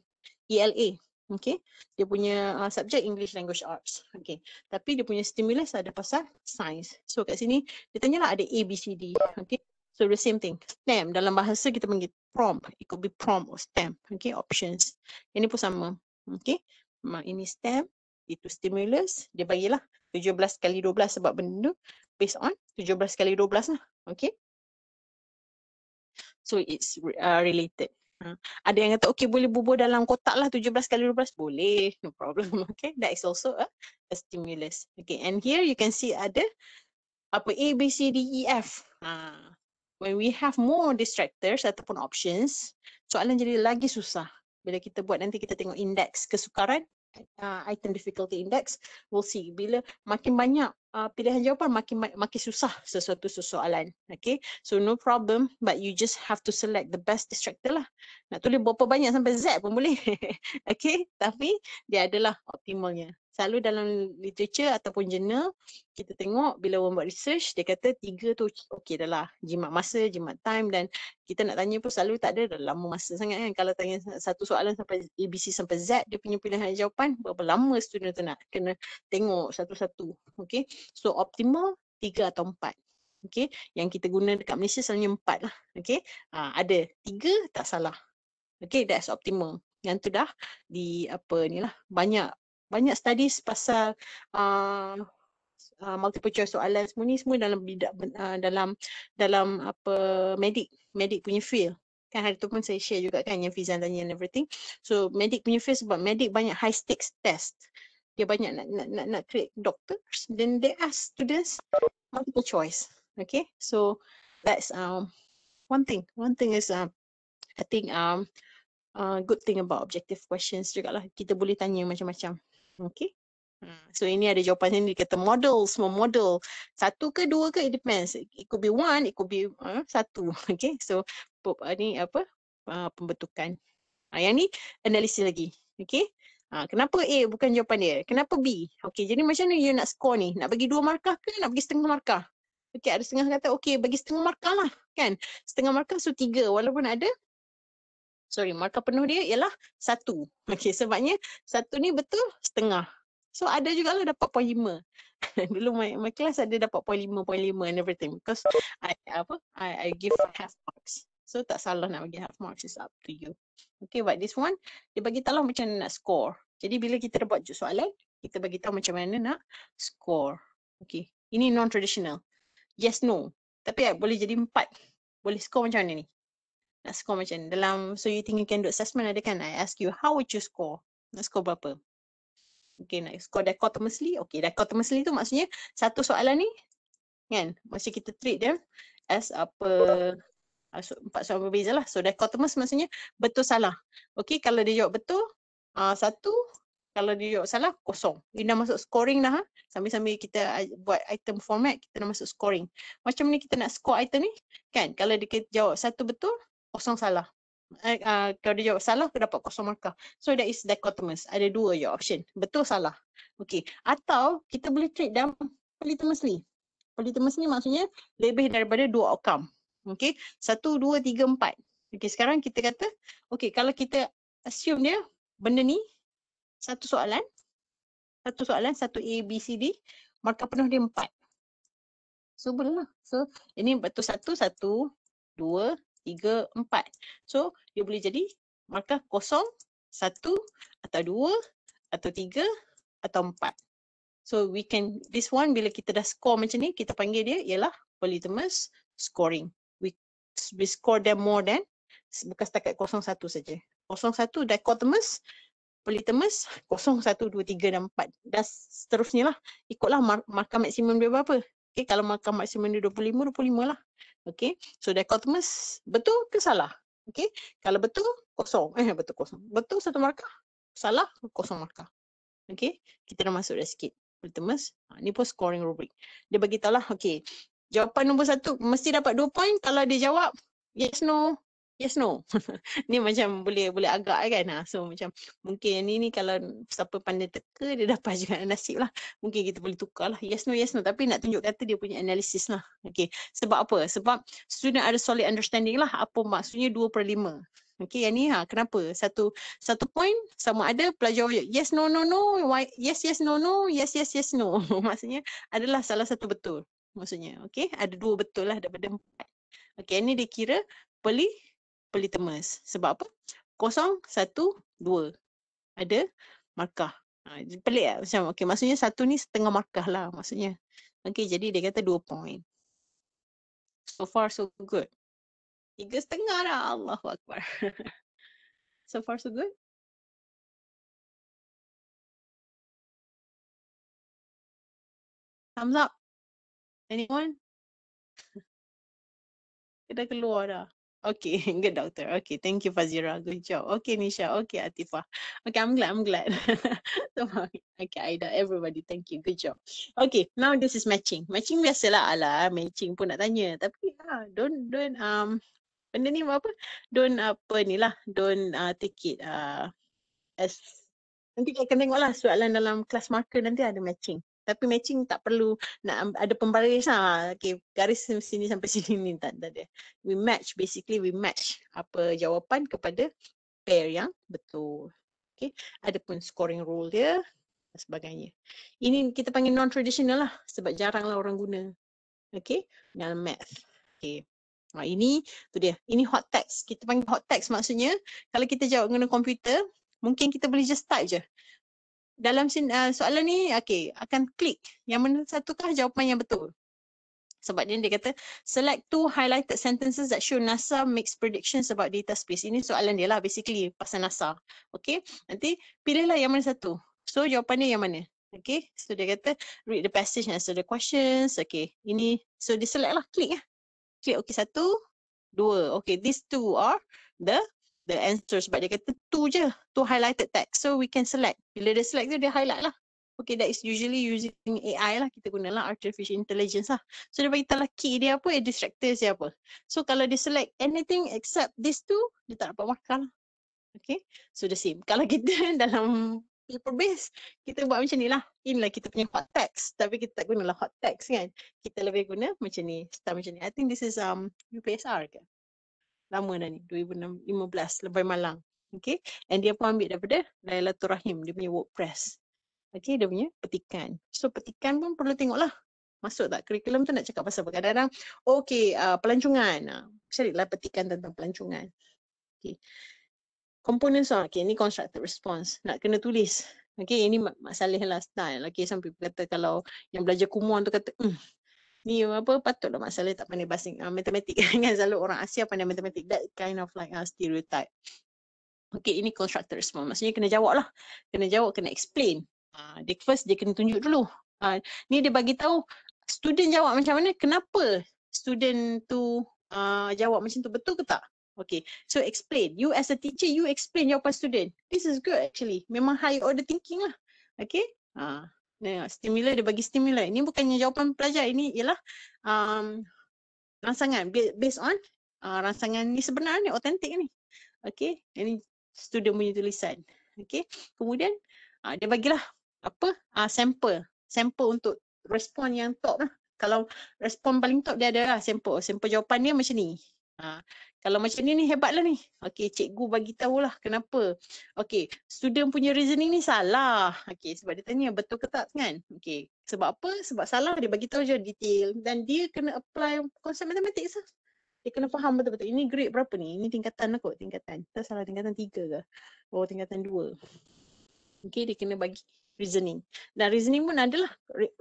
ELA. Okay. Dia punya uh, subjek English Language Arts. Okay. Tapi dia punya stimulus ada pasal science. So kat sini dia tanyalah ada A, B, C, D. Okay. So the same thing. STEM. Dalam bahasa kita panggil prompt. It could be prompt or STEM. Okay. Options. Ini pun sama. Okay. Ini STEM itu stimulus, dia bagilah 17 kali 12 sebab benda based on 17 kali 12 lah. Okay. So it's uh, related. Ha. Ada yang kata, okay boleh bubur dalam kotak lah 17 kali 12. Boleh, [LAUGHS] no problem. Okay, that is also a, a stimulus. Okay, and here you can see ada apa A, B, C, D, E, F. Ha. When we have more distractors ataupun options, soalan jadi lagi susah. Bila kita buat nanti kita tengok indeks kesukaran uh, item difficulty index we'll see bila makin banyak uh, pilihan jawapan makin makin susah sesuatu soalan okay so no problem but you just have to select the best distractor lah nak tulis berapa banyak sampai Z pun boleh [LAUGHS] okay tapi dia adalah optimalnya selalu dalam literature ataupun jurnal kita tengok bila orang buat research dia kata tiga tu okey adalah jimat masa, jimat time dan kita nak tanya pun selalu tak ada dah lama masa sangat kan kalau tanya satu soalan sampai ABC sampai Z dia punya pilihan jawapan berapa lama student tu nak kena tengok satu-satu okey so optimal tiga atau empat okey yang kita guna dekat Malaysia selalunya empat lah okey ha, ada tiga tak salah okey that's optimal yang tu dah di apa ni lah banyak banyak studies pasal uh, uh, multiple choice soalan semua ni semua dalam bidang uh, dalam dalam apa medik medik punya field kan hari tu pun saya share juga kan yang Fizan tanya and everything so medik punya field sebab medik banyak high stakes test dia banyak nak nak nak, nak create doctors then they ask students multiple choice okay so that's um one thing one thing is um uh, I think um uh, good thing about objective questions juga lah kita boleh tanya macam-macam Okay. Hmm. So ini ada jawapan sendiri. Kata model, semua model. Satu ke dua ke it depends. It could be one, it could be uh, satu. [LAUGHS] Okay. So pop, uh, ni apa? Uh, pembentukan. Uh, yang ni analisis lagi. Okay. Uh, ah, kenapa A bukan jawapan dia? Kenapa B? Okay. Jadi macam mana you nak score ni? Nak bagi dua markah ke nak bagi setengah markah? Okay. Ada setengah kata okay bagi setengah markah lah. Kan? Setengah markah so tiga. Walaupun ada sorry markah penuh dia ialah satu. [LAUGHS] Okey sebabnya satu ni betul setengah. So ada juga lah dapat poin lima. [LAUGHS] Dulu my, my class ada dapat poin lima, poin lima and everything. Because I, apa, I, I give half marks. So tak salah nak bagi half marks, is up to you. Okay but this one, dia bagi tahu lah macam mana nak score. Jadi bila kita dah buat soalan, kita bagi tahu macam mana nak score. Okay, ini non-traditional. Yes, no. Tapi boleh jadi empat. Boleh score macam mana ni? nak score macam mana? Dalam so you think you can do assessment ada kan? I ask you how would you score? Nak score berapa? Okay, nak score dichotomously. Okay, dichotomously tu maksudnya satu soalan ni kan? Macam kita treat dia as apa uh, so, empat soalan berbeza lah. So dichotomous maksudnya betul salah. Okay, kalau dia jawab betul uh, satu kalau dia jawab salah, kosong. Ini dah masuk scoring dah. Ha? Sambil-sambil kita buat item format, kita dah masuk scoring. Macam ni kita nak score item ni, kan? Kalau dia jawab satu betul, kosong salah. Uh, kalau dia jawab salah, dia dapat kosong markah. So that is dichotomous. Ada dua je option. Betul salah. Okay. Atau kita boleh treat them polytomously. Polytomously maksudnya lebih daripada dua outcome. Okay. Satu, dua, tiga, empat. Okay. Sekarang kita kata, okay kalau kita assume dia benda ni satu soalan. Satu soalan, satu A, B, C, D. Markah penuh dia empat. So boleh lah. So ini betul satu, satu, dua, tiga, empat. So dia boleh jadi markah kosong, satu atau dua atau tiga atau empat. So we can, this one bila kita dah score macam ni, kita panggil dia ialah polytomous scoring. We, we score them more than, bukan setakat kosong satu saja. Kosong satu dichotomous, polytomous, kosong satu, dua, tiga dan empat. Dan seterusnya lah, ikutlah markah maksimum dia berapa. Okay, kalau markah maksimum dia 25, 25 lah. Okay, so dichotomous betul ke salah? Okay, kalau betul kosong, eh betul kosong. Betul satu markah, salah kosong markah. Okay, kita dah masuk dah sikit. Dichotomous, ha, ni pun scoring rubrik. Dia beritahu lah, okay. Jawapan nombor satu mesti dapat dua poin kalau dia jawab yes no yes no ni macam boleh boleh agak kan ha? so macam mungkin yang ni ni kalau siapa pandai teka dia dapat juga [LAUGHS] nasib lah mungkin kita boleh tukar lah yes ya, no yes ya, no tapi nak tunjuk kata dia punya analisis lah okay. sebab apa sebab student ada solid understanding lah apa maksudnya 2 per 5 Okay, yang ni ha, kenapa? Satu satu point sama ada pelajar yes, no, no, no, why, yes, yes, no, no, yes, yes, yes, no. [LAUGHS] maksudnya adalah salah satu betul. Maksudnya, okay, ada dua betul lah daripada empat. Okay, yang ni dia kira boleh polytemus. Sebab apa? Kosong, satu, dua. Ada markah. Ha, pelik lah. Macam, okay, maksudnya satu ni setengah markah lah maksudnya. Okay, jadi dia kata dua point. So far so good. Tiga setengah lah. Allahu Akbar. [LAUGHS] so far so good. Thumbs up. Anyone? [LAUGHS] Kita keluar dah. Okay, [LAUGHS] good doctor. Okay, thank you, Fazira. Good job. Okay, Nisha. Okay, Atifa. Okay, I'm glad. I'm glad. [LAUGHS] okay, Aida. Everybody, thank you. Good job. Okay, now this is matching. Matching biasalah ala. Matching pun nak tanya. Tapi, ah, don't, don't, um, benda ni apa? Don't, apa ni lah. Don't uh, take it uh, as, nanti kita akan tengok lah soalan dalam class marker nanti ada matching tapi matching tak perlu nak ada pembaris ah okey garis sini sampai [LAUGHS] sini ni tak, tak ada we match basically we match apa jawapan kepada pair yang betul okey ada pun scoring rule dia dan sebagainya ini kita panggil non traditional lah sebab jarang lah orang guna okey dalam math okey Ha, ini tu dia. Ini hot text. Kita panggil hot text maksudnya kalau kita jawab guna komputer, mungkin kita boleh just type je dalam sin, uh, ah, soalan ni okey akan klik yang mana satukah jawapan yang betul. Sebab dia, dia kata select two highlighted sentences that show NASA makes predictions about data space. Ini soalan dia lah basically pasal NASA. Okey, nanti pilihlah yang mana satu. So jawapan dia yang mana? Okey, so dia kata read the passage answer the questions. Okey, ini so dia select lah klik ya. Klik okey satu, dua. Okey, these two are the the answers, sebab dia kata tu je, tu highlighted text. So we can select. Bila dia select tu dia highlight lah. Okay that is usually using AI lah kita guna lah artificial intelligence lah. So dia bagitahu lah key dia apa, distractor dia apa. So kalau dia select anything except this two, dia tak dapat markah lah. Okay, so the same. [LAUGHS] Kalau kita dalam paper base, kita buat macam ni lah. Inilah kita punya hot text tapi kita tak guna lah hot text kan. Kita lebih guna macam ni, start macam ni. I think this is um UPSR ke? lama dah ni 2015 lebih malang okey and dia pun ambil daripada Lailatul Rahim dia punya WordPress okey dia punya petikan so petikan pun perlu tengok lah. masuk tak kurikulum tu nak cakap pasal apa kadang-kadang okey uh, pelancongan uh, lah petikan tentang pelancongan okey components lah. Okay, ni constructed response. Nak kena tulis. Okay, ini masalah lah style. Okay, sampai kata kalau yang belajar kumon tu kata, hmm, ni apa patutlah masalah tak pandai basing uh, ah, matematik [LAUGHS] kan selalu orang Asia pandai matematik that kind of like a uh, stereotype okay ini constructor semua maksudnya kena jawab lah kena jawab kena explain uh, dia first dia kena tunjuk dulu uh, ni dia bagi tahu student jawab macam mana kenapa student tu uh, jawab macam tu betul ke tak Okay, so explain. You as a teacher, you explain jawapan student. This is good actually. Memang high order thinking lah. Okay. Uh. Nah, stimulus dia bagi stimulus. Ini bukannya jawapan pelajar. Ini ialah um, rangsangan based on uh, rangsangan ni sebenarnya autentik ni. Okay. Ini student punya tulisan. Okay. Kemudian uh, dia bagilah apa uh, ah, sample Sampel untuk respon yang top lah. Kalau respon paling top dia adalah sample, sample jawapan dia macam ni. Uh, kalau macam ni ni hebatlah ni. Okey, cikgu bagi tahulah kenapa. Okey, student punya reasoning ni salah. Okey, sebab dia tanya betul ke tak kan? Okey. Sebab apa? Sebab salah dia bagi tahu je detail dan dia kena apply konsep matematik sah. Dia kena faham betul-betul. Ini grade berapa ni? Ini tingkatan lah kot, tingkatan. Tak salah tingkatan tiga ke? Oh, tingkatan dua. Okey, dia kena bagi reasoning. Dan reasoning pun adalah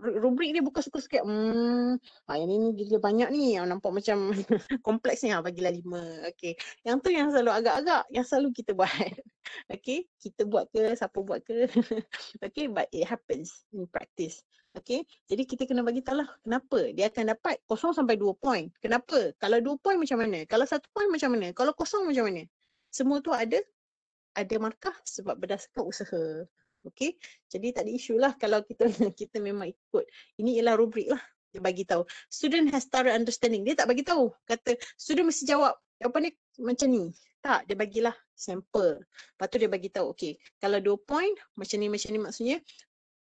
rubrik dia buka suka sikit. Hmm, ha, yang ini gila banyak ni. Yang nampak macam [LAUGHS] kompleks ni. Ha, bagilah lima. Okay. Yang tu yang selalu agak-agak. Yang selalu kita buat. [LAUGHS] okay. Kita buat ke? Siapa buat ke? [LAUGHS] okay. But it happens in practice. Okay. Jadi kita kena bagi tahu lah kenapa dia akan dapat kosong sampai dua point. Kenapa? Kalau dua point macam mana? Kalau satu point macam mana? Kalau kosong macam mana? Semua tu ada ada markah sebab berdasarkan usaha. Okey. Jadi tak ada isu lah kalau kita [LAUGHS] kita memang ikut. Ini ialah rubrik lah dia bagi tahu. Student has started understanding. Dia tak bagi tahu. Kata student mesti jawab apa ni macam ni. Tak, dia bagilah sampel. Lepas tu dia bagi tahu okey. Kalau dua point macam ni macam ni maksudnya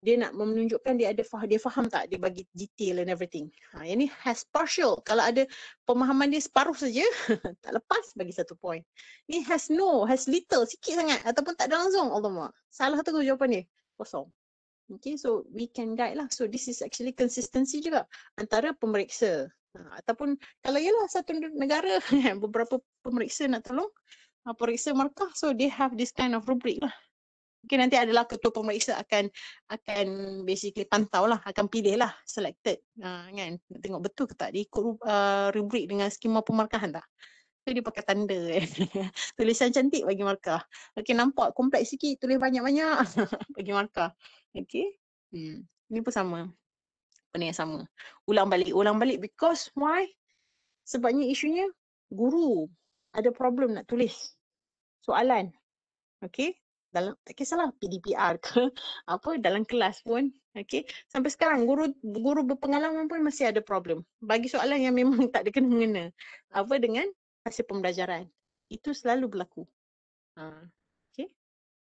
dia nak menunjukkan dia ada faham, dia faham tak dia bagi detail and everything. Ha, yang ni has partial. Kalau ada pemahaman dia separuh saja, [LAUGHS] tak lepas bagi satu point. Ni has no, has little, sikit sangat ataupun tak ada langsung. Allah Salah tu jawapan dia. Kosong. Okay, so we can guide lah. So this is actually consistency juga antara pemeriksa. Ha, ataupun kalau ialah satu negara, [LAUGHS] beberapa pemeriksa nak tolong, ha, pemeriksa markah. So they have this kind of rubric lah mungkin nanti adalah ketua pemeriksa akan akan basically pantau lah akan pilih lah selected uh, kan nak tengok betul ke tak dia ikut uh, rubrik dengan skema pemarkahan tak tu dia pakai tanda [LAUGHS] kan tulisan cantik bagi markah okey nampak kompleks sikit tulis banyak-banyak [LAUGHS] bagi markah Okay, hmm ini pun sama benda yang sama ulang balik ulang balik because why sebabnya isunya guru ada problem nak tulis soalan Okay, dalam tak kisahlah PDPR ke [LAUGHS] apa dalam kelas pun okey sampai sekarang guru guru berpengalaman pun masih ada problem bagi soalan yang memang [LAUGHS] tak ada kena mengena apa dengan hasil pembelajaran itu selalu berlaku ha.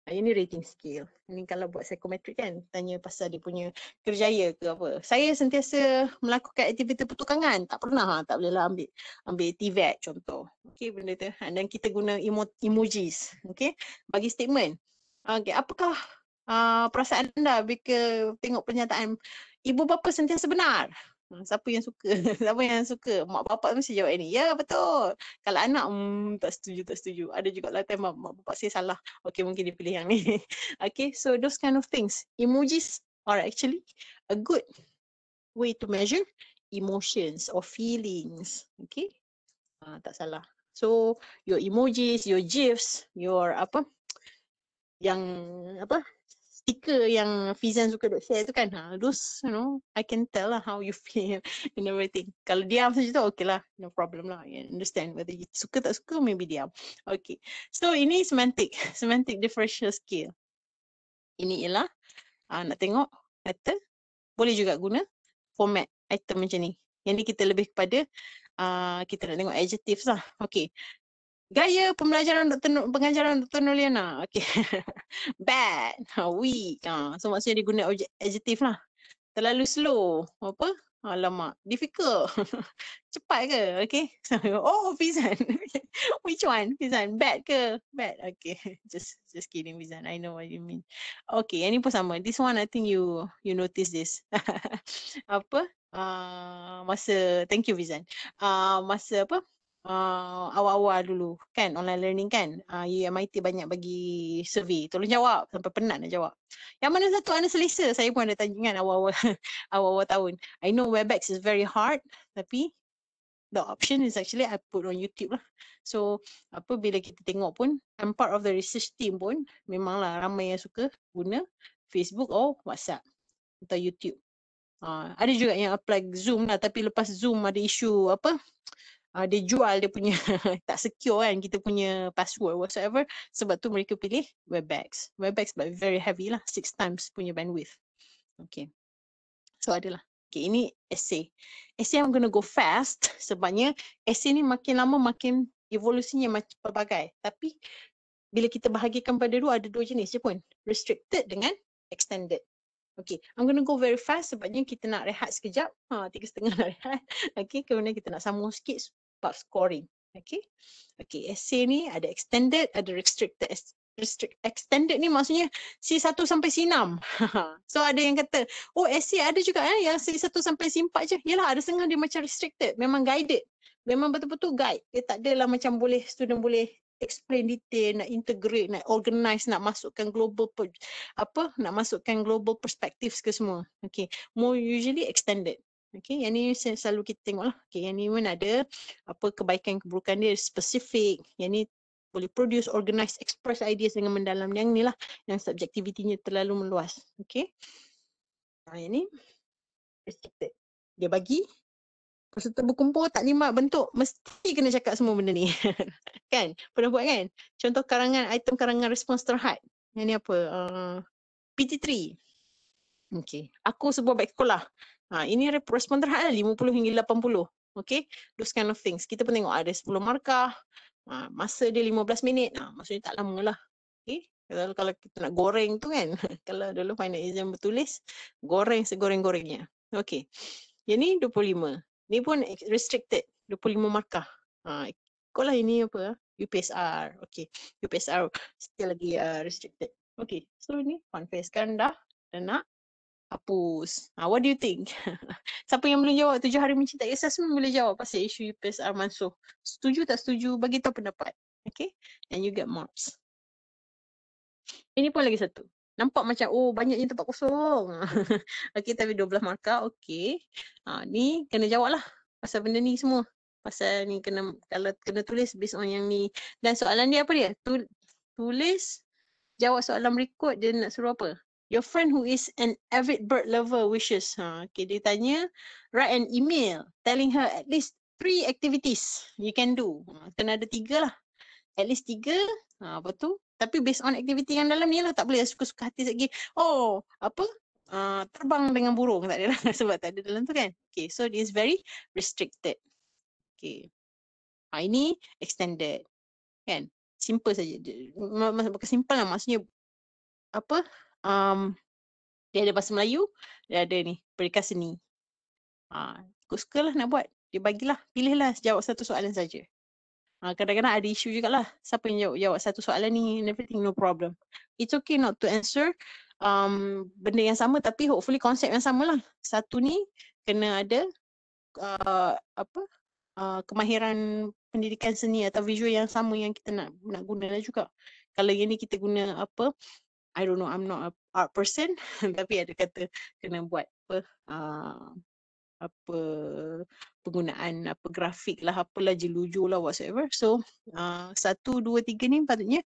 Ah, ini rating skill. Ini kalau buat psychometric kan, tanya pasal dia punya kerjaya ke apa. Saya sentiasa melakukan aktiviti pertukangan. Tak pernah, ah, tak bolehlah ambil ambil TVET contoh. Okey, benda tu. Ah, dan kita guna emo- emojis. Okey, bagi statement. Okey, apakah uh, perasaan anda bila tengok pernyataan ibu bapa sentiasa benar? Hmm, siapa yang suka? [LAUGHS] siapa yang suka? Mak bapak mesti jawab ini, Ya betul. Kalau anak hmm, tak setuju, tak setuju. Ada juga lah tema mak bapak saya salah. Okay mungkin dia pilih yang ni. [LAUGHS] okay so those kind of things. Emojis are actually a good way to measure emotions or feelings. Okay. Uh, ah, tak salah. So your emojis, your gifs, your apa yang apa sticker yang Fizan suka duk share tu kan ha, those you know I can tell lah how you [LAUGHS] feel and everything kalau diam macam tu okay lah no problem lah you understand whether you suka tak suka maybe dia. okay so ini semantic, [LAUGHS] semantic differential skill ini ialah uh, nak tengok kata boleh juga guna format item macam ni yang ni kita lebih kepada uh, kita nak tengok adjectives lah okay Gaya pembelajaran Dr. No, pengajaran Dr. Noliana. Okay. [LAUGHS] Bad. Ha, weak. Ha. So maksudnya dia guna adjektif lah. Terlalu slow. Apa? Alamak. Difficult. [LAUGHS] Cepat ke? Okay. [LAUGHS] oh, Fizan. Which one? Fizan. Bad ke? Bad. Okay. Just just kidding, Fizan. I know what you mean. Okay. Ini pun sama. This one, I think you you notice this. apa? Uh, masa. Thank you, Fizan. Uh, masa apa? uh, awal-awal dulu kan online learning kan uh, ah, UMIT e banyak bagi survey tolong jawab sampai penat nak jawab yang mana satu anda selesa saya pun ada tanya kan awal-awal [LAUGHS] awal-awal tahun I know Webex is very hard tapi the option is actually I put on YouTube lah. So apa bila kita tengok pun, I'm part of the research team pun, memanglah ramai yang suka guna Facebook or WhatsApp atau YouTube. Uh, ada juga yang apply Zoom lah tapi lepas Zoom ada isu apa, uh, dia jual dia punya [LAUGHS] tak secure kan kita punya password whatsoever sebab tu mereka pilih webex webex but very heavy lah six times punya bandwidth okay so adalah okay ini essay essay I'm gonna go fast [LAUGHS] sebabnya essay ni makin lama makin evolusinya macam pelbagai tapi bila kita bahagikan pada dua ada dua jenis je pun restricted dengan extended Okay, I'm going to go very fast sebabnya kita nak rehat sekejap. Ha, tiga setengah [LAUGHS] nak rehat. Okay, kemudian kita nak sambung sikit part scoring. Okay. Okay, essay ni ada extended, ada restricted. Restrict, extended ni maksudnya C1 sampai C6. [LAUGHS] so ada yang kata, oh essay ada juga eh, yang C1 sampai C4 je. Yalah ada setengah dia macam restricted. Memang guided. Memang betul-betul guide. Dia tak adalah macam boleh student boleh explain detail, nak integrate, nak organize, nak masukkan global per, apa, nak masukkan global perspectives ke semua. Okay. More usually extended. Okay, yang ni selalu kita tengok lah. Okay, yang ni pun ada apa kebaikan keburukan dia spesifik. Yang ni boleh produce, organize, express ideas dengan mendalam. Yang ni lah yang subjektivitinya terlalu meluas. Okay. Nah, ha, yang ni Dia bagi. Peserta berkumpul tak lima bentuk. Mesti kena cakap semua benda ni. [LAUGHS] kan? Pernah buat kan? Contoh karangan, item karangan respons terhad. Yang ni apa? Uh, ah, PT3. Okay. Aku sebuah baik sekolah. Ha, ini respon terhadap 50 hingga 80. Okay, those kind of things. Kita pun tengok ada 10 markah, ha, masa dia 15 minit, ha, maksudnya tak lama lah. Okay, kalau, kalau kita nak goreng tu kan, [LAUGHS] kalau dulu final exam bertulis, goreng segoreng-gorengnya. Okay, yang ni 25. Ni pun restricted, 25 markah. Ha, kau lah ini apa, UPSR. Okay, UPSR still lagi uh, restricted. Okay, so ni confess kan dah, dah nak hapus. Uh, what do you think? [LAUGHS] Siapa yang boleh jawab tujuh hari mencintai assessment boleh jawab pasal isu UPSR masuk. Setuju tak setuju? Bagi tahu pendapat. Okay? And you get marks. Ini pun lagi satu. Nampak macam oh banyaknya tempat kosong. [LAUGHS] okay tapi 12 markah okay. Ha, ni kena jawab lah pasal benda ni semua. Pasal ni kena kalau kena tulis based on yang ni. Dan soalan dia apa dia? Tu, tulis jawab soalan berikut dia nak suruh apa? Your friend who is an avid bird lover wishes, huh? Ha. Okay, dia tanya, write an email telling her at least three activities you can do. Ha, kena ada tiga lah. At least tiga, ha, apa tu? Tapi based on activity yang dalam ni lah, tak boleh suka-suka hati lagi. Oh, apa? Uh, terbang dengan burung tak ada lah. [LAUGHS] sebab tak ada dalam tu kan. Okay, so this is very restricted. Okay. Ha, ini extended. Kan? Simple saja. simple lah, maksudnya apa? um, dia ada bahasa Melayu, dia ada ni, perikah seni. Ha, ah, aku suka lah nak buat. Dia bagilah, pilihlah jawab satu soalan saja. Ha, kadang-kadang ada isu lah, Siapa yang jawab, jawab satu soalan ni, everything no problem. It's okay not to answer um, benda yang sama tapi hopefully konsep yang sama lah. Satu ni kena ada uh, apa uh, kemahiran pendidikan seni atau visual yang sama yang kita nak nak guna lah juga. Kalau yang ni kita guna apa I don't know, I'm not a art person, [LAUGHS] tapi ada kata kena buat apa, uh, apa penggunaan apa grafik lah, apalah jelujur lah whatsoever. So, uh, satu, dua, tiga ni patutnya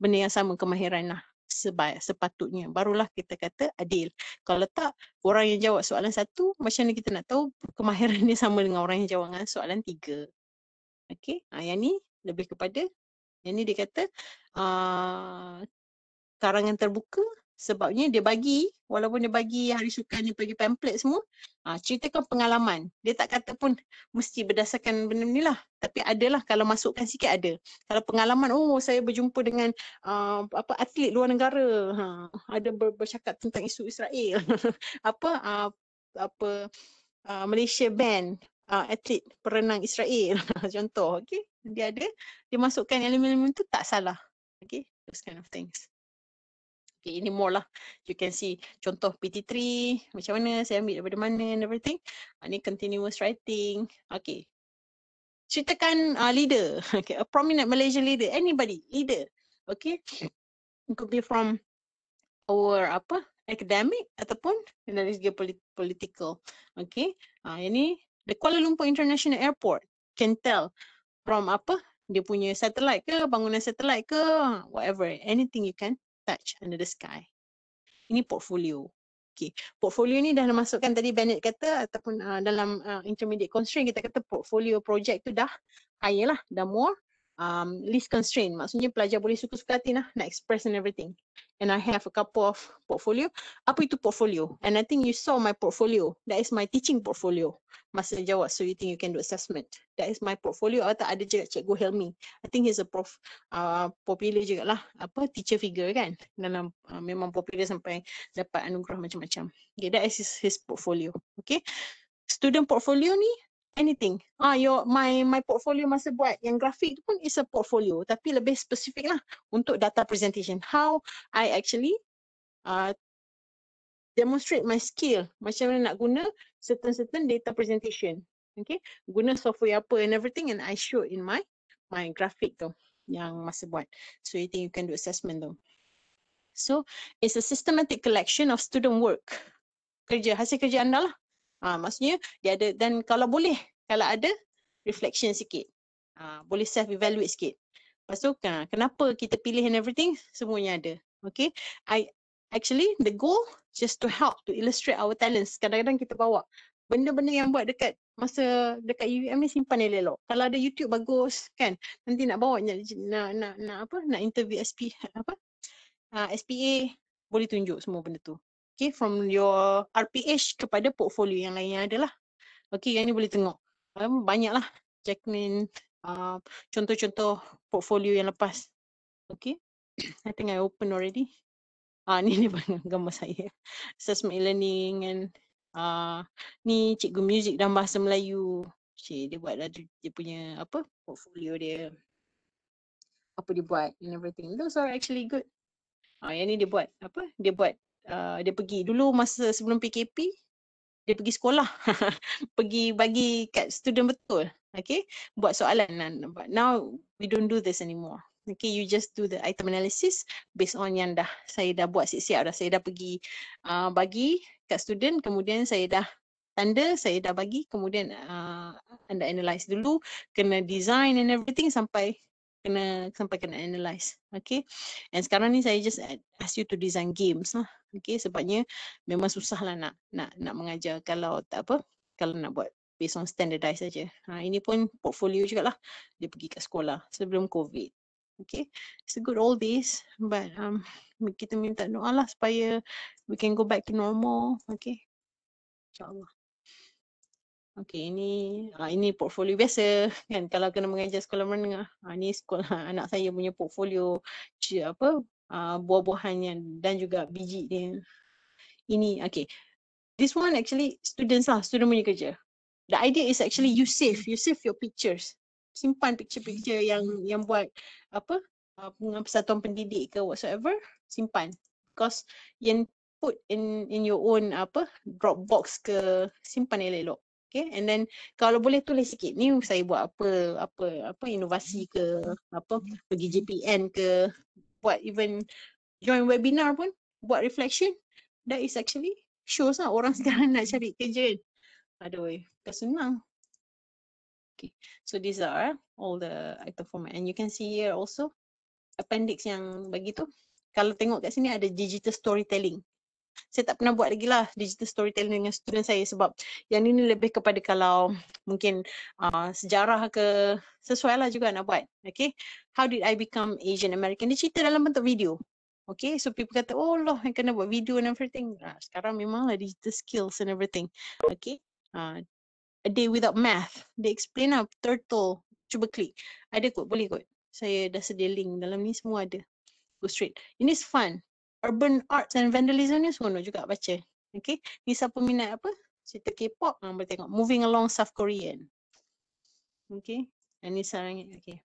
benda yang sama kemahiran lah sebaik sepatutnya barulah kita kata adil. Kalau tak orang yang jawab soalan satu macam mana kita nak tahu kemahiran dia sama dengan orang yang jawab soalan tiga. Okay, ha, ah, yang ni lebih kepada yang ni dia kata uh, karangan terbuka sebabnya dia bagi walaupun dia bagi hari sukan ni pergi pamphlet semua ha, ceritakan pengalaman dia tak kata pun mesti berdasarkan benda ni lah tapi adalah kalau masukkan sikit ada kalau pengalaman oh saya berjumpa dengan uh, apa atlet luar negara ha, ada ber- bercakap tentang isu Israel [LAUGHS] apa uh, apa uh, Malaysia band uh, atlet perenang Israel [LAUGHS] contoh okey dia ada dia masukkan elemen-elemen tu tak salah okey those kind of things okay, ini more lah. You can see contoh PT3, macam mana saya ambil daripada mana and everything. Uh, ni continuous writing. Okay. Ceritakan uh, leader, [LAUGHS] okay, a prominent Malaysian leader, anybody, leader. Okay. It could be from our apa, academic ataupun dari segi polit- political. Okay. Uh, ini the Kuala Lumpur International Airport can tell from apa dia punya satellite ke, bangunan satellite ke, whatever, anything you can touch under the sky. Ini portfolio. Okay. Portfolio ni dah masukkan tadi Bennett kata ataupun uh, dalam uh, intermediate constraint kita kata portfolio project tu dah higher lah, dah more um, least constraint. Maksudnya pelajar boleh suka-suka hati lah, nak express and everything. And I have a couple of portfolio. Apa itu portfolio? And I think you saw my portfolio. That is my teaching portfolio. Masa jawab, so you think you can do assessment. That is my portfolio. Atau ada juga Cikgu Helmi. I think he's a prof, uh, popular juga lah. Apa, teacher figure kan? Dalam uh, memang popular sampai dapat anugerah macam-macam. Okay, that is his, his portfolio. Okay. Student portfolio ni anything. Ah, uh, your my my portfolio masa buat yang grafik tu pun is a portfolio, tapi lebih spesifik lah untuk data presentation. How I actually uh, demonstrate my skill macam mana nak guna certain certain data presentation. Okay, guna software apa and everything and I show in my my graphic tu yang masa buat. So you think you can do assessment tu. So it's a systematic collection of student work. Kerja, hasil kerja anda lah. Ha, maksudnya dia ada dan kalau boleh kalau ada reflection sikit. Ha, boleh self evaluate sikit. Lepas ha, kenapa kita pilih and everything semuanya ada. Okay. I actually the goal just to help to illustrate our talents. Kadang-kadang kita bawa benda-benda yang buat dekat masa dekat UUM ni simpan yang elok. Kalau ada YouTube bagus kan nanti nak bawa nak nak, nak, nak apa nak interview SP apa uh, SPA boleh tunjuk semua benda tu okay from your RPH kepada portfolio yang lain yang ada lah okay yang ni boleh tengok um, banyak lah Jacqueline uh, contoh-contoh portfolio yang lepas okay I think I open already ah uh, [LAUGHS] ni ni gambar saya assessment learning and uh, ni cikgu music dalam bahasa Melayu Cik, dia buat lah dia punya apa portfolio dia apa dia buat and everything those are actually good Oh, yang ni dia buat apa? Dia buat Uh, dia pergi dulu masa sebelum PKP dia pergi sekolah [LAUGHS] pergi bagi kat student betul okay buat soalan lah. but now we don't do this anymore Okay, you just do the item analysis based on yang dah saya dah buat siap-siap dah. Saya dah pergi uh, bagi kat student, kemudian saya dah tanda, saya dah bagi, kemudian uh, anda analyse dulu, kena design and everything sampai kena sampai kena analyze. Okay. And sekarang ni saya just ask you to design games lah. Okay. Sebabnya memang susah lah nak, nak, nak mengajar kalau tak apa. Kalau nak buat based on standardised saja. Ha, ini pun portfolio juga lah. Dia pergi ke sekolah sebelum COVID. Okay. It's a good old days. But um, kita minta doa lah supaya we can go back to normal. Okay. InsyaAllah okey ini uh, ini portfolio biasa kan kalau kena mengajar sekolah menengah uh, ah, ini sekolah [LAUGHS] anak saya punya portfolio apa uh, buah-buahan dan juga biji dia ini okey this one actually students lah student punya kerja the idea is actually you save you save your pictures simpan picture-picture yang yang buat apa uh, persatuan pendidik ke whatsoever simpan because yang put in in your own apa Dropbox ke simpan elok-elok Okay, and then kalau boleh tulis sikit ni saya buat apa, apa, apa inovasi ke, apa pergi JPN ke, buat even join webinar pun, buat reflection, that is actually shows lah orang [LAUGHS] sekarang nak cari kerja. Aduh, tak senang. Okay, so these are all the item format and you can see here also appendix yang begitu. Kalau tengok kat sini ada digital storytelling saya tak pernah buat lagi lah digital storytelling dengan student saya sebab yang ini lebih kepada kalau mungkin uh, sejarah ke sesuai lah juga nak buat. Okay. How did I become Asian American? Dia cerita dalam bentuk video. Okay. So people kata, oh Allah, I kena buat video and everything. Uh, sekarang lah digital skills and everything. Okay. Uh, a day without math. They explain lah turtle. Cuba klik. Ada kot, boleh kot. Saya dah sedia link dalam ni semua ada. Go straight. Ini is fun urban arts and vandalism ni seronok juga baca. Okay. Ni siapa minat apa? Cerita K-pop ha, boleh tengok. Moving along South Korean. Okay. Dan ah, ni sekarang Okay.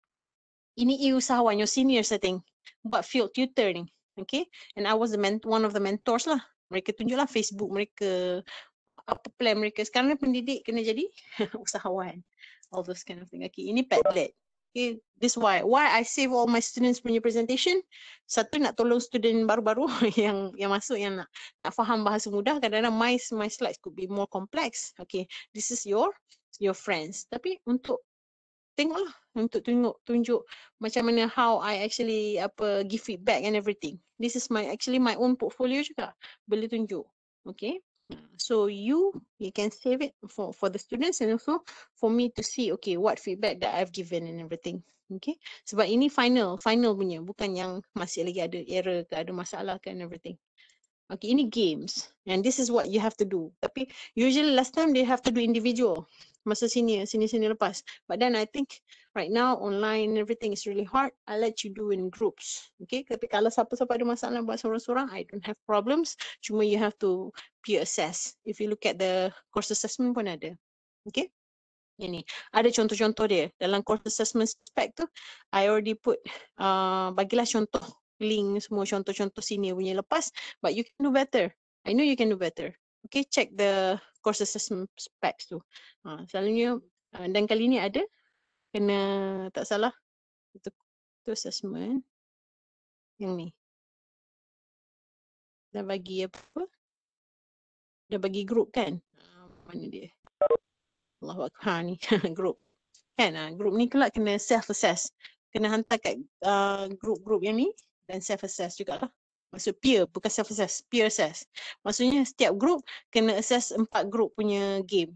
Ini e usahawan, your senior I think. Buat field tutor ni. Okay. And I was the ment- one of the mentors lah. Mereka tunjuklah Facebook mereka. Apa plan mereka. Sekarang ni pendidik kena jadi [LAUGHS] usahawan. All those kind of thing. Okay. Ini Padlet. Okay, this why. Why I save all my students punya presentation. Satu nak tolong student baru-baru [LAUGHS] yang yang masuk yang nak, nak faham bahasa mudah. Kadang-kadang my, my slides could be more complex. Okay, this is your your friends. Tapi untuk tengoklah untuk tunjuk tunjuk macam mana how I actually apa give feedback and everything. This is my actually my own portfolio juga. Boleh tunjuk. Okay. Mm, so you you can save it for for the students and also for me to see okay what feedback that I've given and everything okay So but ini final final punya bukan yang masih lagi ada error ke ada masalah ke and everything okay ini games and this is what you have to do tapi usually last time they have to do individual masa senior, senior-senior lepas. But then I think right now online everything is really hard. I let you do in groups. Okay, tapi kalau siapa-siapa ada masalah buat seorang-seorang, I don't have problems. Cuma you have to peer assess. If you look at the course assessment pun ada. Okay, ini ada contoh-contoh dia. Dalam course assessment spec tu, I already put, uh, bagilah contoh link semua contoh-contoh sini. punya lepas. But you can do better. I know you can do better. Okay, check the course assessment specs tu. Ha, selalunya ha, dan kali ni ada kena tak salah itu, itu assessment yang ni. Dah bagi apa? Dah bagi group kan? Ha, mana dia? Allah ha, ni [LAUGHS] group. Kan? Ha, group ni kelak kena self-assess. Kena hantar kat uh, group-group yang ni dan self-assess jugalah. Maksud peer, bukan self-assess, peer assess. Maksudnya setiap group kena assess empat group punya game.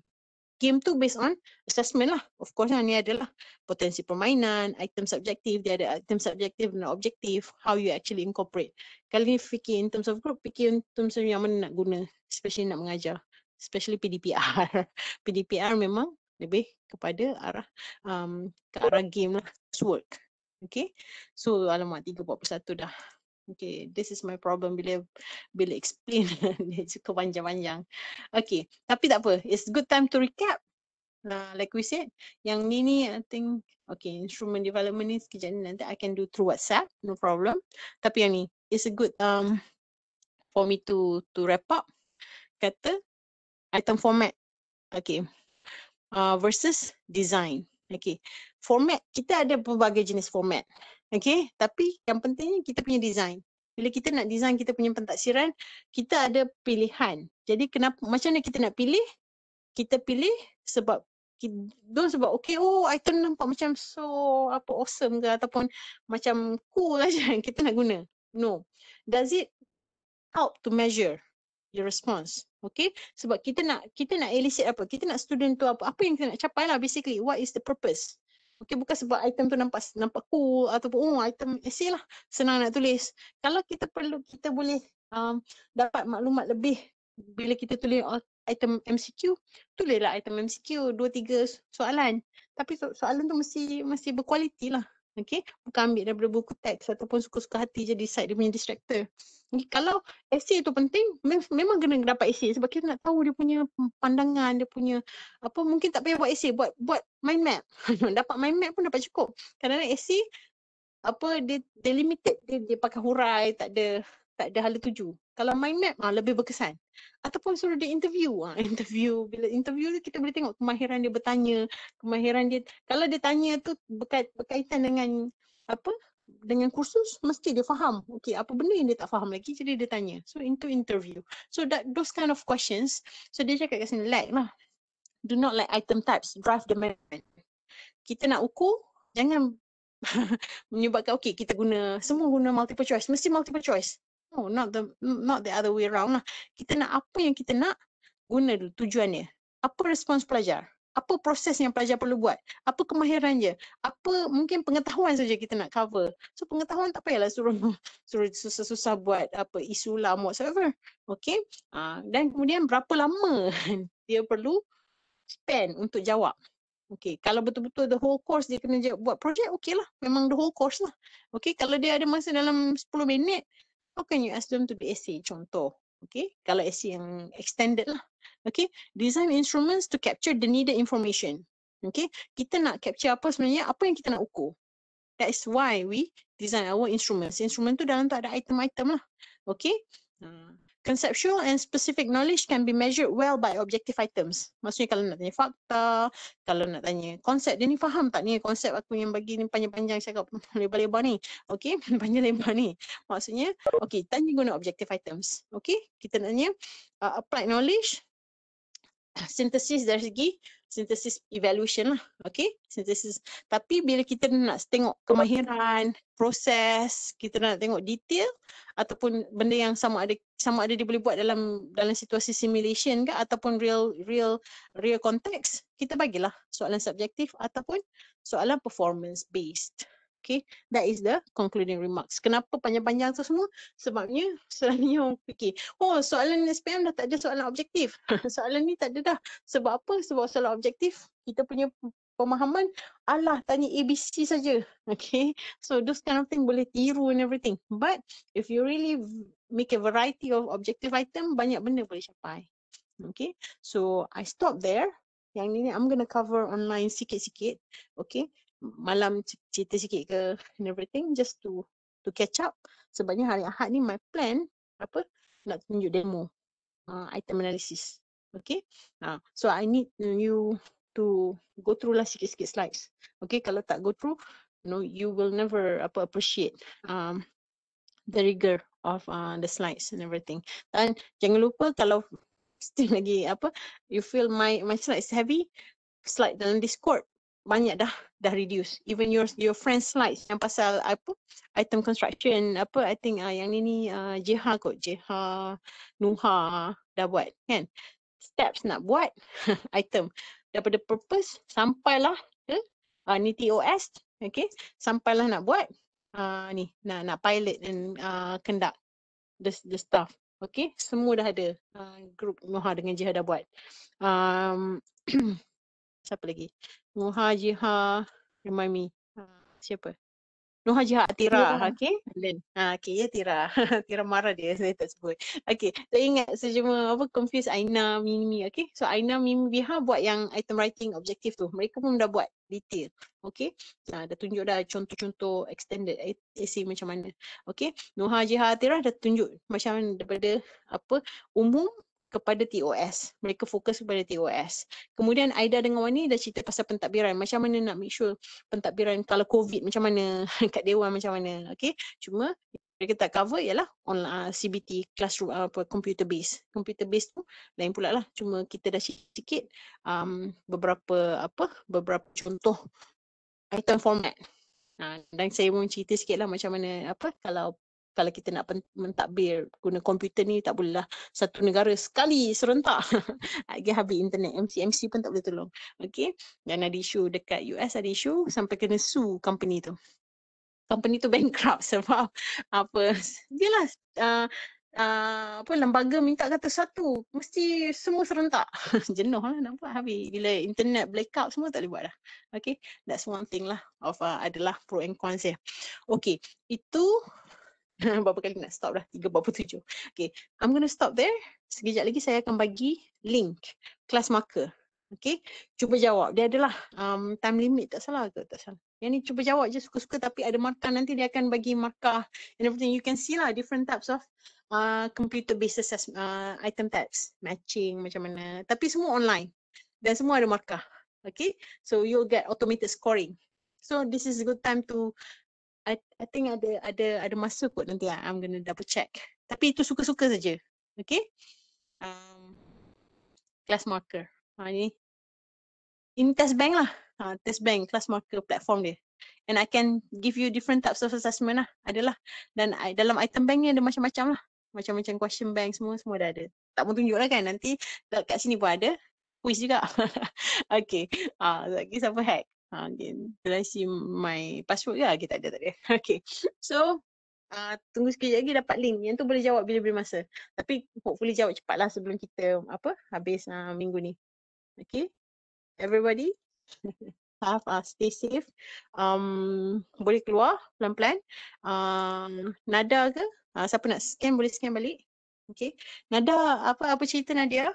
Game tu based on assessment lah. Of course lah, ni adalah potensi permainan, item subjektif, dia ada item subjektif dan objektif, how you actually incorporate. Kali ni fikir in terms of group, fikir in terms of yang mana nak guna, especially nak mengajar. Especially PDPR. [LAUGHS] PDPR memang lebih kepada arah um, ke arah game lah, work. Okay, so alamat 341 dah. Okay, this is my problem bila bila explain [LAUGHS] dia cukup panjang-panjang. Okay, tapi tak apa. It's good time to recap. Uh, like we said, yang ni ni I think, okay, instrument development ni sekejap ni nanti I can do through WhatsApp, no problem. Tapi yang ni, it's a good um for me to to wrap up. Kata, item format. Okay, uh, versus design. Okay, format, kita ada pelbagai jenis format. Okay, tapi yang pentingnya kita punya design. Bila kita nak design kita punya pentaksiran, kita ada pilihan. Jadi kenapa, macam mana kita nak pilih? Kita pilih sebab don't sebab okay, oh item nampak macam so apa awesome ke ataupun macam cool lah kan [LAUGHS] kita nak guna. No. Does it help to measure your response? Okay, sebab kita nak kita nak elicit apa? Kita nak student tu apa? Apa yang kita nak capai lah basically? What is the purpose? Okay, bukan sebab item tu nampak nampak cool ataupun oh item essay lah senang nak tulis. Kalau kita perlu kita boleh um, dapat maklumat lebih bila kita tulis item MCQ, tulislah item MCQ 2 3 soalan. Tapi so- soalan tu mesti mesti berkualiti lah. Okay, bukan ambil daripada buku teks ataupun suka-suka hati jadi side dia punya distractor. Okay. kalau essay itu penting, memang kena dapat essay sebab kita nak tahu dia punya pandangan, dia punya apa mungkin tak payah buat essay, buat buat mind map. [LAUGHS] dapat mind map pun dapat cukup. Kerana essay apa dia delimited dia, dia pakai hurai, tak ada tak ada hala tuju kalau mind map ah, lebih berkesan ataupun suruh dia interview ah [LAUGHS] interview bila interview tu kita boleh tengok kemahiran dia bertanya kemahiran dia kalau dia tanya tu berkait, berkaitan dengan apa dengan kursus mesti dia faham Okay, apa benda yang dia tak faham lagi jadi dia tanya so into interview so that those kind of questions so dia cakap kat sini like lah do not like item types drive the man kita nak ukur jangan [LAUGHS] menyebabkan okay kita guna semua guna multiple choice mesti multiple choice No, not the not the other way around lah. Kita nak apa yang kita nak, guna dulu tujuannya. Apa respons pelajar? Apa proses yang pelajar perlu buat? Apa kemahiran dia? Apa mungkin pengetahuan saja kita nak cover? So pengetahuan tak payahlah suruh [LAUGHS] suruh susah-susah buat apa isu lah whatsoever. Okay? Uh, dan kemudian berapa lama [LAUGHS] dia perlu spend untuk jawab? Okay, kalau betul-betul the whole course dia kena buat projek, okay lah. Memang the whole course lah. Okay, kalau dia ada masa dalam 10 minit, how can you ask them to do essay contoh okay kalau essay yang extended lah okay design instruments to capture the needed information okay kita nak capture apa sebenarnya apa yang kita nak ukur That is why we design our instruments instrument tu dalam tu ada item-item lah okay ah conceptual and specific knowledge can be measured well by objective items. Maksudnya kalau nak tanya fakta, kalau nak tanya konsep, dia ni faham tak ni konsep aku yang bagi ni panjang-panjang cakap hmm, lebar-lebar ni. Okay, [LAUGHS] panjang lebar ni. Maksudnya, okay, tanya guna objective items. Okay, kita nak tanya uh, applied knowledge, synthesis dari segi synthesis evaluation lah. Okay, synthesis. Tapi bila kita nak tengok kemahiran, proses, kita nak tengok detail ataupun benda yang sama ada sama ada dia boleh buat dalam dalam situasi simulation ke ataupun real real real context kita bagilah soalan subjektif ataupun soalan performance based okay that is the concluding remarks kenapa panjang-panjang tu semua sebabnya [LAUGHS] selalunya yang fikir oh soalan SPM dah tak ada soalan objektif [LAUGHS] soalan ni tak ada dah sebab apa sebab soalan objektif kita punya pemahaman Allah tanya ABC saja. [LAUGHS] Okay. So those kind of thing boleh tiru and everything. But if you really make a variety of objective item, banyak benda boleh capai. Okay. So I stop there. Yang ni I'm gonna cover online sikit-sikit. Okay. Malam cerita sikit ke and everything just to to catch up. Sebabnya hari Ahad ni my plan apa nak tunjuk demo uh, item analysis. Okay. Uh, so I need you to go through lah sikit-sikit slides. Okay, kalau tak go through, you know, you will never apa appreciate um, the rigor of uh, the slides and everything. Dan jangan lupa kalau [LAUGHS] still lagi apa, you feel my my slides heavy, slide dalam Discord banyak dah dah reduce. Even your your friend slides yang pasal apa item construction apa I think uh, yang ni ni uh, JH kot JH Nuha dah buat kan steps nak buat [LAUGHS] item daripada purpose sampailah ke uh, ni TOS okey sampailah nak buat uh, ni nak nak pilot dan uh, ah, conduct the the staff, okey semua dah ada uh, group muha dengan Jihad dah buat um, [CLEARS THROAT] siapa lagi Muha, Jihad remind me uh, siapa Nuha Jihad Atira, yeah. Ha, okay, Ha, okey, ya Tira. [LAUGHS] Tira marah dia, saya tak sebut. Okay, saya ingat sejuma apa, confuse Aina, Mimi, okay? So Aina, Mimi, Biha buat yang item writing objektif tu. Mereka pun dah buat detail, okay? Ha, dah tunjuk dah contoh-contoh extended essay macam mana, okey? Nuha Jihad Atira dah tunjuk macam mana daripada apa, umum kepada TOS. Mereka fokus kepada TOS. Kemudian Aida dengan Wani dah cerita pasal pentadbiran. Macam mana nak make sure pentadbiran kalau COVID macam mana [LAUGHS] kat Dewan macam mana. Okay. Cuma mereka tak cover ialah on uh, ah, CBT, classroom, uh, apa, computer base. Computer base tu lain pula lah. Cuma kita dah cerita sikit um, beberapa apa, beberapa contoh item format. Uh, dan saya pun cerita sikit lah macam mana apa kalau kalau kita nak mentadbir guna komputer ni tak bolehlah satu negara sekali serentak lagi [LAUGHS] habis internet MC MC pun tak boleh tolong okey dan ada isu dekat US ada isu sampai kena sue company tu company tu bankrupt [LAUGHS] sebab apa dialah uh, uh, apa lembaga minta kata satu mesti semua serentak [LAUGHS] jenuh lah nampak habis bila internet blackout semua tak boleh buat dah okay that's one thing lah of uh, adalah pro and cons ya okay itu [LAUGHS] berapa kali nak stop dah 347 okay I'm gonna stop there sekejap lagi saya akan bagi link class marker okay cuba jawab dia adalah um, time limit tak salah ke tak salah yang ni cuba jawab je suka-suka tapi ada markah nanti dia akan bagi markah and everything you can see lah different types of uh, computer based assessment uh, item types matching macam mana tapi semua online dan semua ada markah okay so you'll get automated scoring so this is a good time to I, think ada ada ada masa kot nanti ah, I'm gonna double check. Tapi itu suka-suka saja. Okay. Um, class marker. Ha, ini. ini test bank lah. Ha, test bank, class marker platform dia. And I can give you different types of assessment lah. Adalah. Dan I, dalam item bank ni ada macam-macam lah. Macam-macam question bank semua, semua dah ada. Tak pun tunjuk lah kan. Nanti kat sini pun ada. Quiz juga. [LAUGHS] okay. Ha, ah, lagi okay, siapa hack? Ha, okay. Did I see my password? Ya, yeah, okay, tak ada, tak ada. [LAUGHS] Okay. So, uh, tunggu sekejap lagi dapat link. Yang tu boleh jawab bila-bila masa. Tapi hopefully jawab cepatlah sebelum kita apa habis uh, minggu ni. Okay. Everybody, [LAUGHS] have uh, stay safe. Um, boleh keluar pelan-pelan. Um, Nada ke? Uh, siapa nak scan boleh scan balik. Okay. Nada, apa apa cerita Nadia?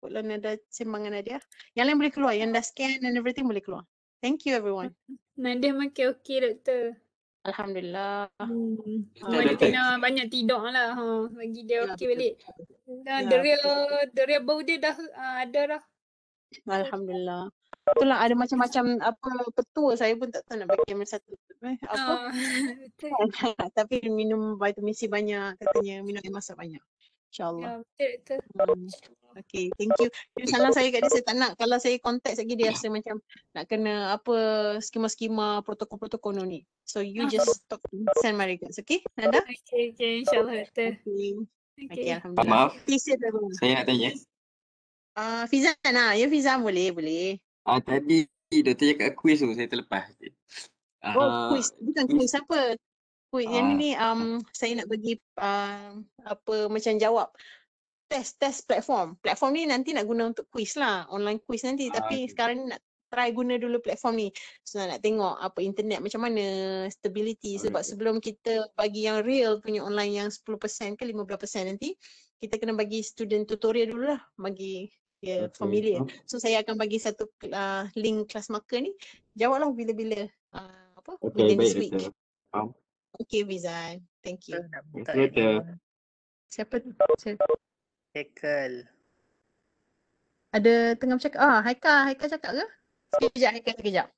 Kalau Nada sembangan Nadia. Yang lain boleh keluar. Yang dah scan and everything boleh keluar. Thank you everyone. [LAUGHS] Nadia makin okey doktor. Alhamdulillah. Hmm. Oh, dia kena banyak tidur lah. Ha. Bagi dia okey ya, balik. Ya, the real, the real bau dia dah uh, ada lah. Alhamdulillah. Itulah ada macam-macam apa petua saya pun tak tahu nak bagi macam satu eh, apa. Oh, [LAUGHS] [LAUGHS] Tapi minum vitamin C banyak katanya minum air masak banyak. InsyaAllah. Ya, hmm. okay, thank you. Jadi, salam saya kat dia, saya tak nak kalau saya contact lagi dia rasa macam nak kena apa skema-skema protokol-protokol ni. So you ah. just talk to send my regards, okay? Nada? Okay, okay. InsyaAllah. Okay. Okay. okay. Ah, Alhamdulillah. Maaf. Peace, saya nak tanya. Uh, ah, Fiza nak? Lah. Ya, Fiza boleh, boleh. Ah uh, tadi Dr. cakap kuis tu, saya terlepas. Uh, oh, kuis. Bukan kuis apa? Ui, uh, yang ah. ni um, saya nak bagi uh, apa macam jawab test test platform. Platform ni nanti nak guna untuk quiz lah, online quiz nanti. Uh, Tapi okay. sekarang ni nak try guna dulu platform ni. So nak tengok apa internet macam mana, stability okay. Ah, sebab sebelum kita bagi yang real punya online yang 10% ke 15% nanti, kita kena bagi student tutorial dulu lah bagi dia okay. familiar. So saya akan bagi satu uh, link kelas marker ni. Jawablah bila-bila uh, apa okay, within baik, this Okay, you, Thank you. Siapa tu? Hekel. Ada tengah cakap. Ah, Haika. Haika cakap ke? Sekejap, Haika sekejap.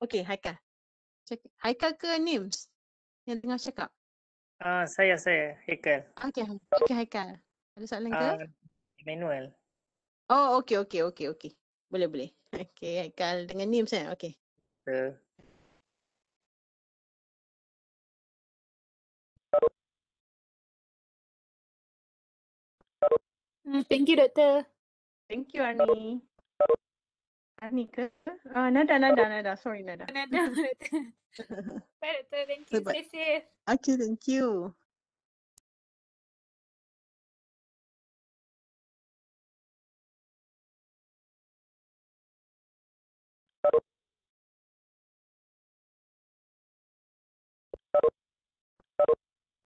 Okay, Haika. Haika ke Nims? Yang tengah cakap. Ah, uh, saya, saya. Hekel. Okay, okay Haika. Ada soalan uh, ke? Ah, Emmanuel. Oh, okay, okay, okay, okay. Boleh, boleh. Okay, Haikal dengan Nims kan? Okay. Uh. Mm, thank you, Doctor. Thank you, Arnie. Anika. Uh, Nada, Nada, Nada. Sorry, Nada. Nada, Doctor. Bye, Doctor. Thank you. Bye-bye. Stay safe. Okay, thank you.